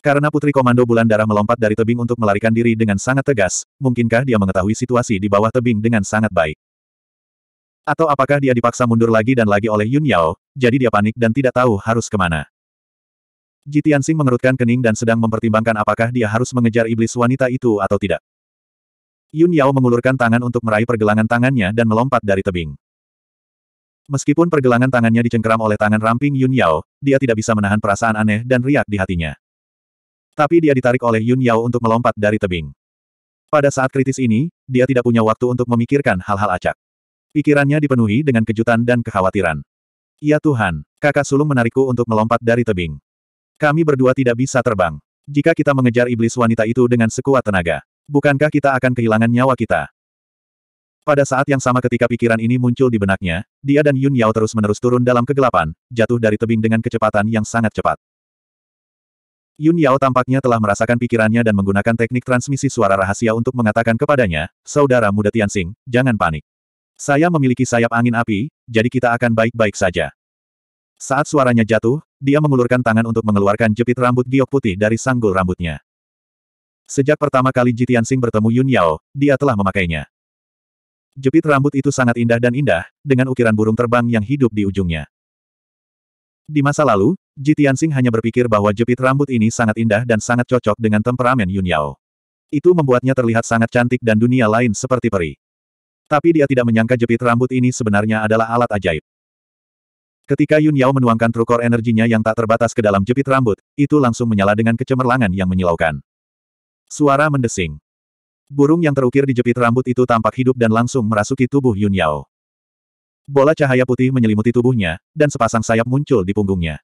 Karena Putri Komando Bulan Darah melompat dari tebing untuk melarikan diri dengan sangat tegas, mungkinkah dia mengetahui situasi di bawah tebing dengan sangat baik? Atau apakah dia dipaksa mundur lagi dan lagi oleh Yun Yao, jadi dia panik dan tidak tahu harus kemana? Sing mengerutkan kening dan sedang mempertimbangkan apakah dia harus mengejar iblis wanita itu atau tidak. Yun Yao mengulurkan tangan untuk meraih pergelangan tangannya dan melompat dari tebing. Meskipun pergelangan tangannya dicengkeram oleh tangan ramping Yun Yao, dia tidak bisa menahan perasaan aneh dan riak di hatinya. Tapi dia ditarik oleh Yun Yao untuk melompat dari tebing. Pada saat kritis ini, dia tidak punya waktu untuk memikirkan hal-hal acak. Pikirannya dipenuhi dengan kejutan dan kekhawatiran. Ya Tuhan, kakak sulung menarikku untuk melompat dari tebing. Kami berdua tidak bisa terbang. Jika kita mengejar iblis wanita itu dengan sekuat tenaga, Bukankah kita akan kehilangan nyawa kita? Pada saat yang sama ketika pikiran ini muncul di benaknya, dia dan Yun Yao terus-menerus turun dalam kegelapan, jatuh dari tebing dengan kecepatan yang sangat cepat. Yun Yao tampaknya telah merasakan pikirannya dan menggunakan teknik transmisi suara rahasia untuk mengatakan kepadanya, Saudara muda Tianxing, jangan panik. Saya memiliki sayap angin api, jadi kita akan baik-baik saja. Saat suaranya jatuh, dia mengulurkan tangan untuk mengeluarkan jepit rambut giok putih dari sanggul rambutnya. Sejak pertama kali Ji Tianxing bertemu Yun Yao, dia telah memakainya. Jepit rambut itu sangat indah dan indah, dengan ukiran burung terbang yang hidup di ujungnya. Di masa lalu, Ji Tianxing hanya berpikir bahwa jepit rambut ini sangat indah dan sangat cocok dengan temperamen Yun Yao. Itu membuatnya terlihat sangat cantik dan dunia lain seperti peri. Tapi dia tidak menyangka jepit rambut ini sebenarnya adalah alat ajaib. Ketika Yun Yao menuangkan trukor energinya yang tak terbatas ke dalam jepit rambut, itu langsung menyala dengan kecemerlangan yang menyilaukan. Suara mendesing. Burung yang terukir di jepit rambut itu tampak hidup dan langsung merasuki tubuh Yun Yao. Bola cahaya putih menyelimuti tubuhnya, dan sepasang sayap muncul di punggungnya.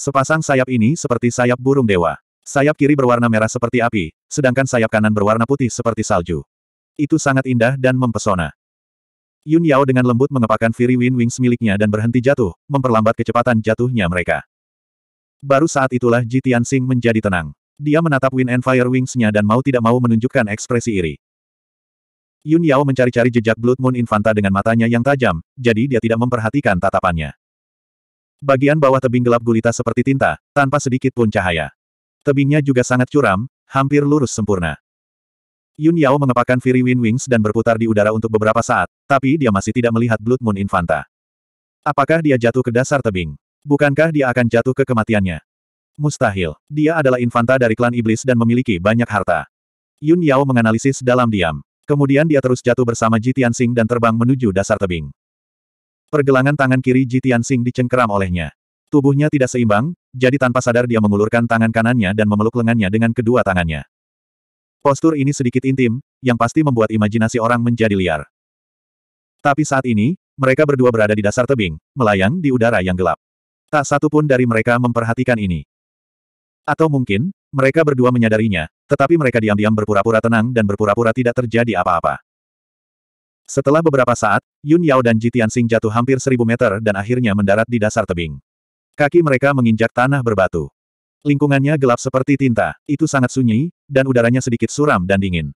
Sepasang sayap ini seperti sayap burung dewa. Sayap kiri berwarna merah seperti api, sedangkan sayap kanan berwarna putih seperti salju. Itu sangat indah dan mempesona. Yun Yao dengan lembut mengepakkan Fury Wind Wings miliknya dan berhenti jatuh, memperlambat kecepatan jatuhnya mereka. Baru saat itulah Ji Tianxing menjadi tenang. Dia menatap Wind and Fire Wings-nya dan mau tidak mau menunjukkan ekspresi iri. Yun Yao mencari-cari jejak Blood Moon Infanta dengan matanya yang tajam, jadi dia tidak memperhatikan tatapannya. Bagian bawah tebing gelap gulita seperti tinta, tanpa sedikit pun cahaya. Tebingnya juga sangat curam, hampir lurus sempurna. Yun Yao mengepakkan Fury Wind Wings dan berputar di udara untuk beberapa saat, tapi dia masih tidak melihat Blood Moon Infanta. Apakah dia jatuh ke dasar tebing? Bukankah dia akan jatuh ke kematiannya? Mustahil. Dia adalah infanta dari klan iblis dan memiliki banyak harta. Yun Yao menganalisis dalam diam. Kemudian dia terus jatuh bersama Ji Tianxing dan terbang menuju dasar tebing. Pergelangan tangan kiri Ji Tianxing dicengkeram olehnya. Tubuhnya tidak seimbang, jadi tanpa sadar dia mengulurkan tangan kanannya dan memeluk lengannya dengan kedua tangannya. Postur ini sedikit intim, yang pasti membuat imajinasi orang menjadi liar. Tapi saat ini, mereka berdua berada di dasar tebing, melayang di udara yang gelap. Tak satu pun dari mereka memperhatikan ini. Atau mungkin, mereka berdua menyadarinya, tetapi mereka diam-diam berpura-pura tenang dan berpura-pura tidak terjadi apa-apa. Setelah beberapa saat, Yun Yao dan Jitian Sing jatuh hampir seribu meter dan akhirnya mendarat di dasar tebing. Kaki mereka menginjak tanah berbatu. Lingkungannya gelap seperti tinta, itu sangat sunyi, dan udaranya sedikit suram dan dingin.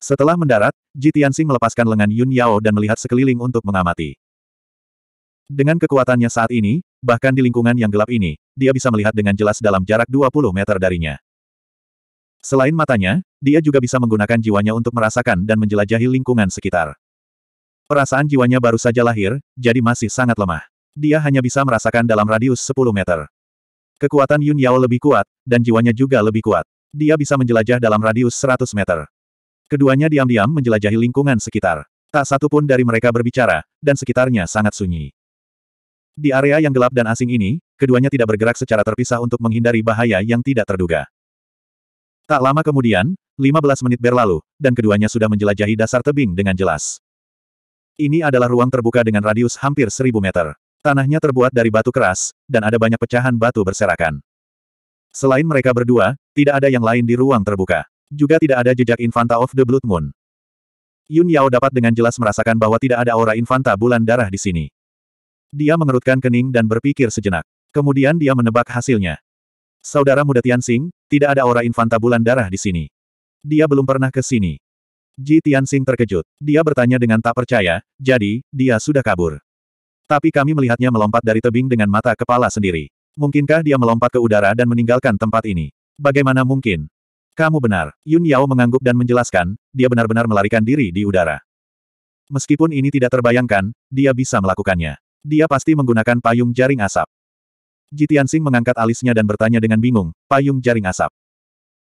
Setelah mendarat, Ji Tianxing melepaskan lengan Yun Yao dan melihat sekeliling untuk mengamati. Dengan kekuatannya saat ini, bahkan di lingkungan yang gelap ini, dia bisa melihat dengan jelas dalam jarak 20 meter darinya. Selain matanya, dia juga bisa menggunakan jiwanya untuk merasakan dan menjelajahi lingkungan sekitar. Perasaan jiwanya baru saja lahir, jadi masih sangat lemah. Dia hanya bisa merasakan dalam radius 10 meter. Kekuatan Yun Yao lebih kuat, dan jiwanya juga lebih kuat. Dia bisa menjelajah dalam radius 100 meter. Keduanya diam-diam menjelajahi lingkungan sekitar. Tak satu pun dari mereka berbicara, dan sekitarnya sangat sunyi. Di area yang gelap dan asing ini, keduanya tidak bergerak secara terpisah untuk menghindari bahaya yang tidak terduga. Tak lama kemudian, 15 menit berlalu, dan keduanya sudah menjelajahi dasar tebing dengan jelas. Ini adalah ruang terbuka dengan radius hampir 1000 meter. Tanahnya terbuat dari batu keras, dan ada banyak pecahan batu berserakan. Selain mereka berdua, tidak ada yang lain di ruang terbuka. Juga tidak ada jejak Infanta of the Blood Moon. Yun Yao dapat dengan jelas merasakan bahwa tidak ada aura Infanta bulan darah di sini. Dia mengerutkan kening dan berpikir sejenak. Kemudian dia menebak hasilnya. Saudara muda Tianxing, tidak ada aura infanta bulan darah di sini. Dia belum pernah ke sini. Ji Tianxing terkejut. Dia bertanya dengan tak percaya, jadi, dia sudah kabur. Tapi kami melihatnya melompat dari tebing dengan mata kepala sendiri. Mungkinkah dia melompat ke udara dan meninggalkan tempat ini? Bagaimana mungkin? Kamu benar. Yun Yao mengangguk dan menjelaskan, dia benar-benar melarikan diri di udara. Meskipun ini tidak terbayangkan, dia bisa melakukannya. Dia pasti menggunakan payung jaring asap. Jitiansing mengangkat alisnya dan bertanya dengan bingung, payung jaring asap.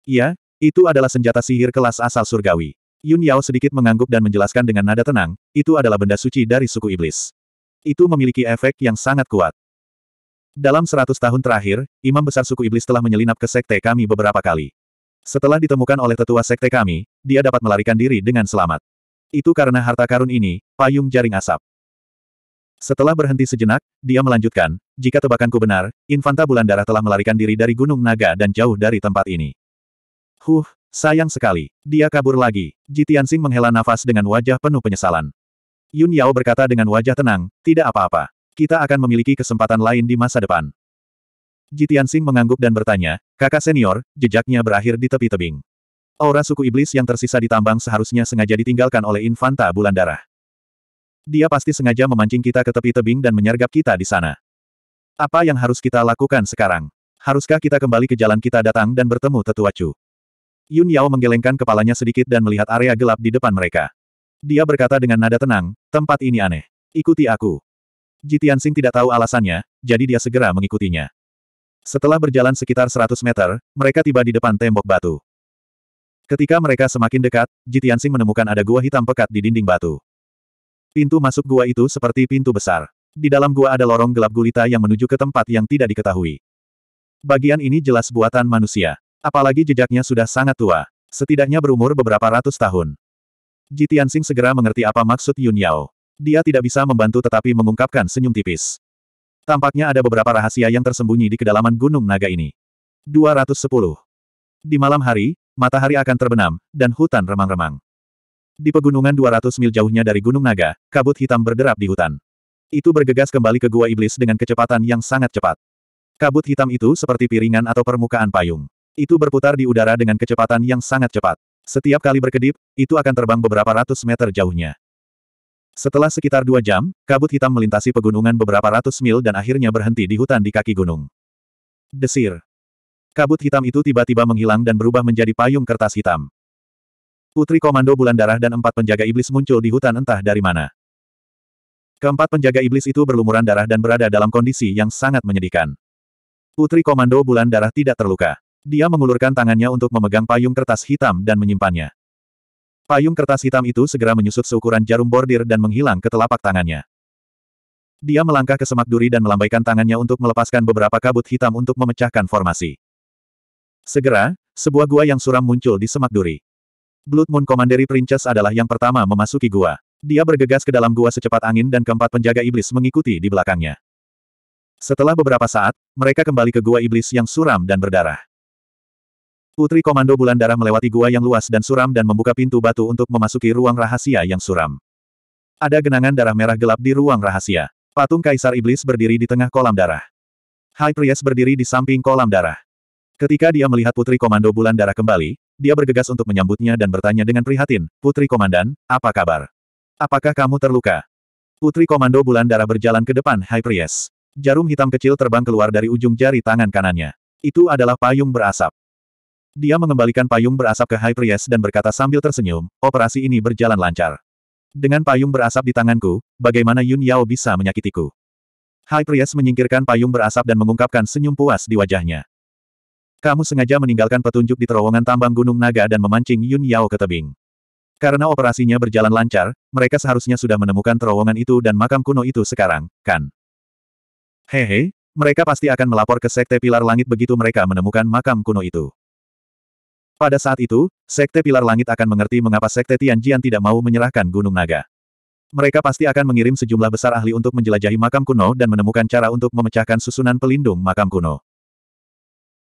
Iya, itu adalah senjata sihir kelas asal surgawi. Yun Yao sedikit mengangguk dan menjelaskan dengan nada tenang, itu adalah benda suci dari suku iblis. Itu memiliki efek yang sangat kuat. Dalam seratus tahun terakhir, imam besar suku iblis telah menyelinap ke sekte kami beberapa kali. Setelah ditemukan oleh tetua sekte kami, dia dapat melarikan diri dengan selamat. Itu karena harta karun ini, payung jaring asap. Setelah berhenti sejenak, dia melanjutkan, jika tebakanku benar, Infanta Bulan Darah telah melarikan diri dari Gunung Naga dan jauh dari tempat ini. Huh, sayang sekali. Dia kabur lagi. Jitiansing menghela nafas dengan wajah penuh penyesalan. Yun Yao berkata dengan wajah tenang, tidak apa-apa. Kita akan memiliki kesempatan lain di masa depan. Jitiansing mengangguk dan bertanya, kakak senior, jejaknya berakhir di tepi tebing. Aura suku iblis yang tersisa di tambang seharusnya sengaja ditinggalkan oleh Infanta Bulan Darah. Dia pasti sengaja memancing kita ke tepi tebing dan menyergap kita di sana. Apa yang harus kita lakukan sekarang? Haruskah kita kembali ke jalan kita datang dan bertemu tetua Chu? Yun Yao menggelengkan kepalanya sedikit dan melihat area gelap di depan mereka. Dia berkata dengan nada tenang, tempat ini aneh. Ikuti aku. Jitian Sing tidak tahu alasannya, jadi dia segera mengikutinya. Setelah berjalan sekitar 100 meter, mereka tiba di depan tembok batu. Ketika mereka semakin dekat, Jitian Sing menemukan ada gua hitam pekat di dinding batu. Pintu masuk gua itu seperti pintu besar. Di dalam gua ada lorong gelap gulita yang menuju ke tempat yang tidak diketahui. Bagian ini jelas buatan manusia. Apalagi jejaknya sudah sangat tua. Setidaknya berumur beberapa ratus tahun. Ji Tianxing segera mengerti apa maksud Yun Yao. Dia tidak bisa membantu tetapi mengungkapkan senyum tipis. Tampaknya ada beberapa rahasia yang tersembunyi di kedalaman Gunung Naga ini. 210. Di malam hari, matahari akan terbenam, dan hutan remang-remang. Di pegunungan 200 mil jauhnya dari Gunung Naga, kabut hitam berderap di hutan. Itu bergegas kembali ke Gua Iblis dengan kecepatan yang sangat cepat. Kabut hitam itu seperti piringan atau permukaan payung. Itu berputar di udara dengan kecepatan yang sangat cepat. Setiap kali berkedip, itu akan terbang beberapa ratus meter jauhnya. Setelah sekitar dua jam, kabut hitam melintasi pegunungan beberapa ratus mil dan akhirnya berhenti di hutan di kaki gunung. Desir. Kabut hitam itu tiba-tiba menghilang dan berubah menjadi payung kertas hitam. Putri Komando Bulan Darah dan empat penjaga iblis muncul di hutan entah dari mana. Keempat penjaga iblis itu berlumuran darah dan berada dalam kondisi yang sangat menyedihkan. Putri Komando Bulan Darah tidak terluka. Dia mengulurkan tangannya untuk memegang payung kertas hitam dan menyimpannya. Payung kertas hitam itu segera menyusut seukuran jarum bordir dan menghilang ke telapak tangannya. Dia melangkah ke semak duri dan melambaikan tangannya untuk melepaskan beberapa kabut hitam untuk memecahkan formasi. Segera, sebuah gua yang suram muncul di semak duri. Blood Moon Commandery Princess adalah yang pertama memasuki gua. Dia bergegas ke dalam gua secepat angin dan keempat penjaga iblis mengikuti di belakangnya. Setelah beberapa saat, mereka kembali ke gua iblis yang suram dan berdarah. Putri Komando Bulan Darah melewati gua yang luas dan suram dan membuka pintu batu untuk memasuki ruang rahasia yang suram. Ada genangan darah merah gelap di ruang rahasia. Patung Kaisar Iblis berdiri di tengah kolam darah. High Priest berdiri di samping kolam darah. Ketika dia melihat Putri Komando Bulan Darah kembali, dia bergegas untuk menyambutnya dan bertanya dengan prihatin, Putri Komandan, apa kabar? Apakah kamu terluka? Putri Komando Bulan Darah berjalan ke depan High Priest. Jarum hitam kecil terbang keluar dari ujung jari tangan kanannya. Itu adalah payung berasap. Dia mengembalikan payung berasap ke High Priest dan berkata sambil tersenyum, operasi ini berjalan lancar. Dengan payung berasap di tanganku, bagaimana Yun Yao bisa menyakitiku? High Priest menyingkirkan payung berasap dan mengungkapkan senyum puas di wajahnya. Kamu sengaja meninggalkan petunjuk di terowongan tambang Gunung Naga dan memancing Yun Yao ke tebing. Karena operasinya berjalan lancar, mereka seharusnya sudah menemukan terowongan itu dan makam kuno itu sekarang, kan? Hehe, mereka pasti akan melapor ke Sekte Pilar Langit begitu mereka menemukan makam kuno itu. Pada saat itu, Sekte Pilar Langit akan mengerti mengapa Sekte Tianjian tidak mau menyerahkan Gunung Naga. Mereka pasti akan mengirim sejumlah besar ahli untuk menjelajahi makam kuno dan menemukan cara untuk memecahkan susunan pelindung makam kuno.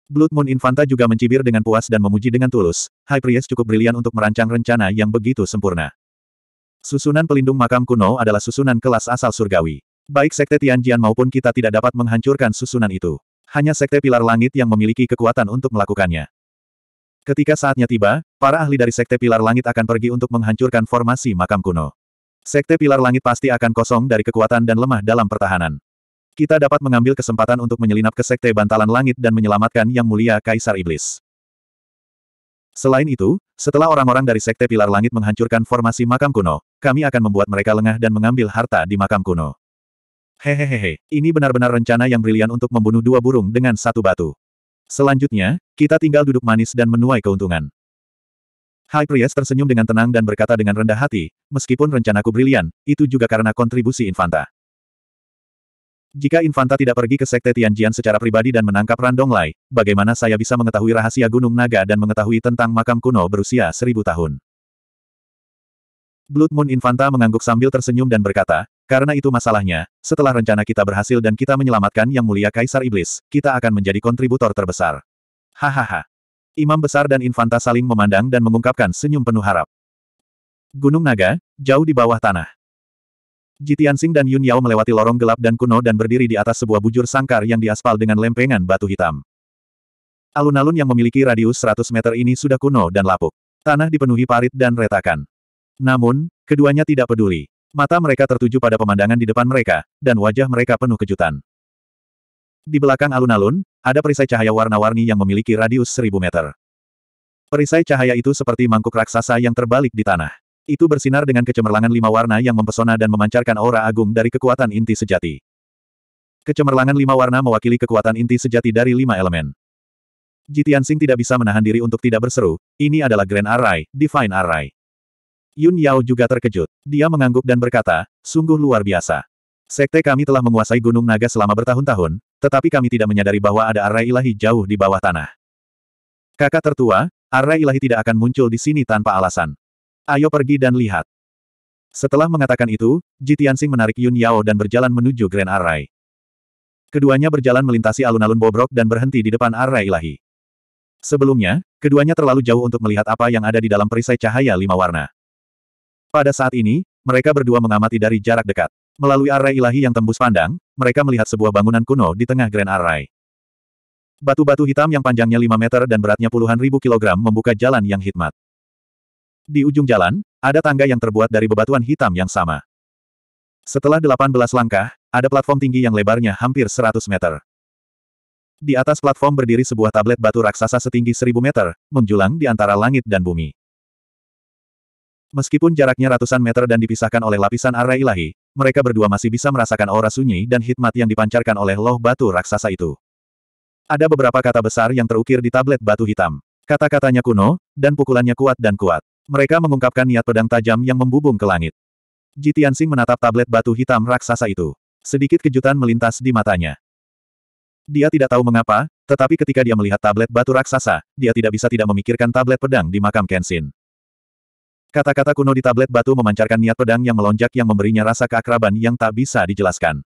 Blood Moon Infanta juga mencibir dengan puas dan memuji dengan tulus, High Priest cukup brilian untuk merancang rencana yang begitu sempurna. Susunan pelindung makam kuno adalah susunan kelas asal surgawi. Baik Sekte Tianjian maupun kita tidak dapat menghancurkan susunan itu. Hanya Sekte Pilar Langit yang memiliki kekuatan untuk melakukannya. Ketika saatnya tiba, para ahli dari Sekte Pilar Langit akan pergi untuk menghancurkan formasi makam kuno. Sekte Pilar Langit pasti akan kosong dari kekuatan dan lemah dalam pertahanan. Kita dapat mengambil kesempatan untuk menyelinap ke Sekte Bantalan Langit dan menyelamatkan Yang Mulia Kaisar Iblis. Selain itu, setelah orang-orang dari Sekte Pilar Langit menghancurkan formasi makam kuno, kami akan membuat mereka lengah dan mengambil harta di makam kuno. Hehehehe, ini benar-benar rencana yang brilian untuk membunuh dua burung dengan satu batu. Selanjutnya, kita tinggal duduk manis dan menuai keuntungan. High Priest tersenyum dengan tenang dan berkata dengan rendah hati, meskipun rencanaku brilian, itu juga karena kontribusi Infanta. Jika Infanta tidak pergi ke Sekte Tianjian secara pribadi dan menangkap Randong Lai, bagaimana saya bisa mengetahui rahasia Gunung Naga dan mengetahui tentang makam kuno berusia seribu tahun? Blood Moon Infanta mengangguk sambil tersenyum dan berkata, karena itu masalahnya, setelah rencana kita berhasil dan kita menyelamatkan Yang Mulia Kaisar Iblis, kita akan menjadi kontributor terbesar. Hahaha. Imam Besar dan Infanta saling memandang dan mengungkapkan senyum penuh harap. Gunung Naga, jauh di bawah tanah. Jitiansing dan Yun Yao melewati lorong gelap dan kuno dan berdiri di atas sebuah bujur sangkar yang diaspal dengan lempengan batu hitam. Alun-alun yang memiliki radius 100 meter ini sudah kuno dan lapuk. Tanah dipenuhi parit dan retakan. Namun, keduanya tidak peduli. Mata mereka tertuju pada pemandangan di depan mereka, dan wajah mereka penuh kejutan. Di belakang alun-alun, ada perisai cahaya warna-warni yang memiliki radius 1000 meter. Perisai cahaya itu seperti mangkuk raksasa yang terbalik di tanah. Itu bersinar dengan kecemerlangan lima warna yang mempesona dan memancarkan aura agung dari kekuatan inti sejati. Kecemerlangan lima warna mewakili kekuatan inti sejati dari lima elemen. Jitian Sing tidak bisa menahan diri untuk tidak berseru, ini adalah Grand Array, Divine Array. Yun Yao juga terkejut. Dia mengangguk dan berkata, sungguh luar biasa. Sekte kami telah menguasai Gunung Naga selama bertahun-tahun, tetapi kami tidak menyadari bahwa ada array ilahi jauh di bawah tanah. Kakak tertua, array ilahi tidak akan muncul di sini tanpa alasan. Ayo pergi dan lihat. Setelah mengatakan itu, Ji menarik Yun Yao dan berjalan menuju Grand Array. Keduanya berjalan melintasi alun-alun bobrok dan berhenti di depan Array Ilahi. Sebelumnya, keduanya terlalu jauh untuk melihat apa yang ada di dalam perisai cahaya lima warna. Pada saat ini, mereka berdua mengamati dari jarak dekat. Melalui Array Ilahi yang tembus pandang, mereka melihat sebuah bangunan kuno di tengah Grand Array. Batu-batu hitam yang panjangnya 5 meter dan beratnya puluhan ribu kilogram membuka jalan yang hikmat. Di ujung jalan, ada tangga yang terbuat dari bebatuan hitam yang sama. Setelah 18 langkah, ada platform tinggi yang lebarnya hampir 100 meter. Di atas platform berdiri sebuah tablet batu raksasa setinggi 1000 meter, menjulang di antara langit dan bumi. Meskipun jaraknya ratusan meter dan dipisahkan oleh lapisan arai ilahi, mereka berdua masih bisa merasakan aura sunyi dan hikmat yang dipancarkan oleh loh batu raksasa itu. Ada beberapa kata besar yang terukir di tablet batu hitam. Kata-katanya kuno, dan pukulannya kuat dan kuat. Mereka mengungkapkan niat pedang tajam yang membubung ke langit. Ji menatap tablet batu hitam raksasa itu. Sedikit kejutan melintas di matanya. Dia tidak tahu mengapa, tetapi ketika dia melihat tablet batu raksasa, dia tidak bisa tidak memikirkan tablet pedang di makam Kenshin. Kata-kata kuno di tablet batu memancarkan niat pedang yang melonjak yang memberinya rasa keakraban yang tak bisa dijelaskan.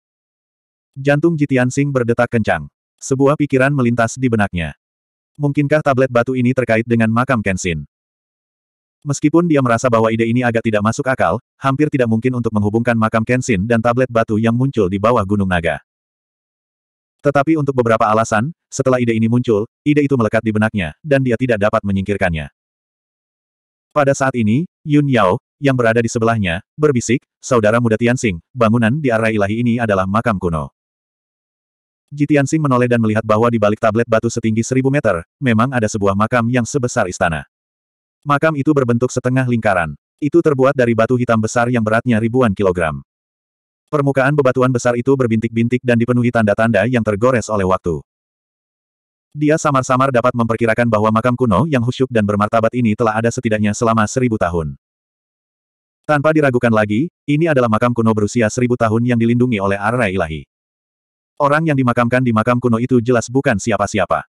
Jantung Ji berdetak kencang. Sebuah pikiran melintas di benaknya. Mungkinkah tablet batu ini terkait dengan makam Kenshin? Meskipun dia merasa bahwa ide ini agak tidak masuk akal, hampir tidak mungkin untuk menghubungkan makam Kenshin dan tablet batu yang muncul di bawah Gunung Naga. Tetapi untuk beberapa alasan, setelah ide ini muncul, ide itu melekat di benaknya, dan dia tidak dapat menyingkirkannya. Pada saat ini, Yun Yao, yang berada di sebelahnya, berbisik, Saudara muda Tianxing, bangunan di arah ilahi ini adalah makam kuno. Ji Tianxing menoleh dan melihat bahwa di balik tablet batu setinggi seribu meter, memang ada sebuah makam yang sebesar istana. Makam itu berbentuk setengah lingkaran. Itu terbuat dari batu hitam besar yang beratnya ribuan kilogram. Permukaan bebatuan besar itu berbintik-bintik dan dipenuhi tanda-tanda yang tergores oleh waktu. Dia samar-samar dapat memperkirakan bahwa makam kuno yang khusyuk dan bermartabat ini telah ada setidaknya selama seribu tahun. Tanpa diragukan lagi, ini adalah makam kuno berusia seribu tahun yang dilindungi oleh arra ilahi. Orang yang dimakamkan di makam kuno itu jelas bukan siapa-siapa.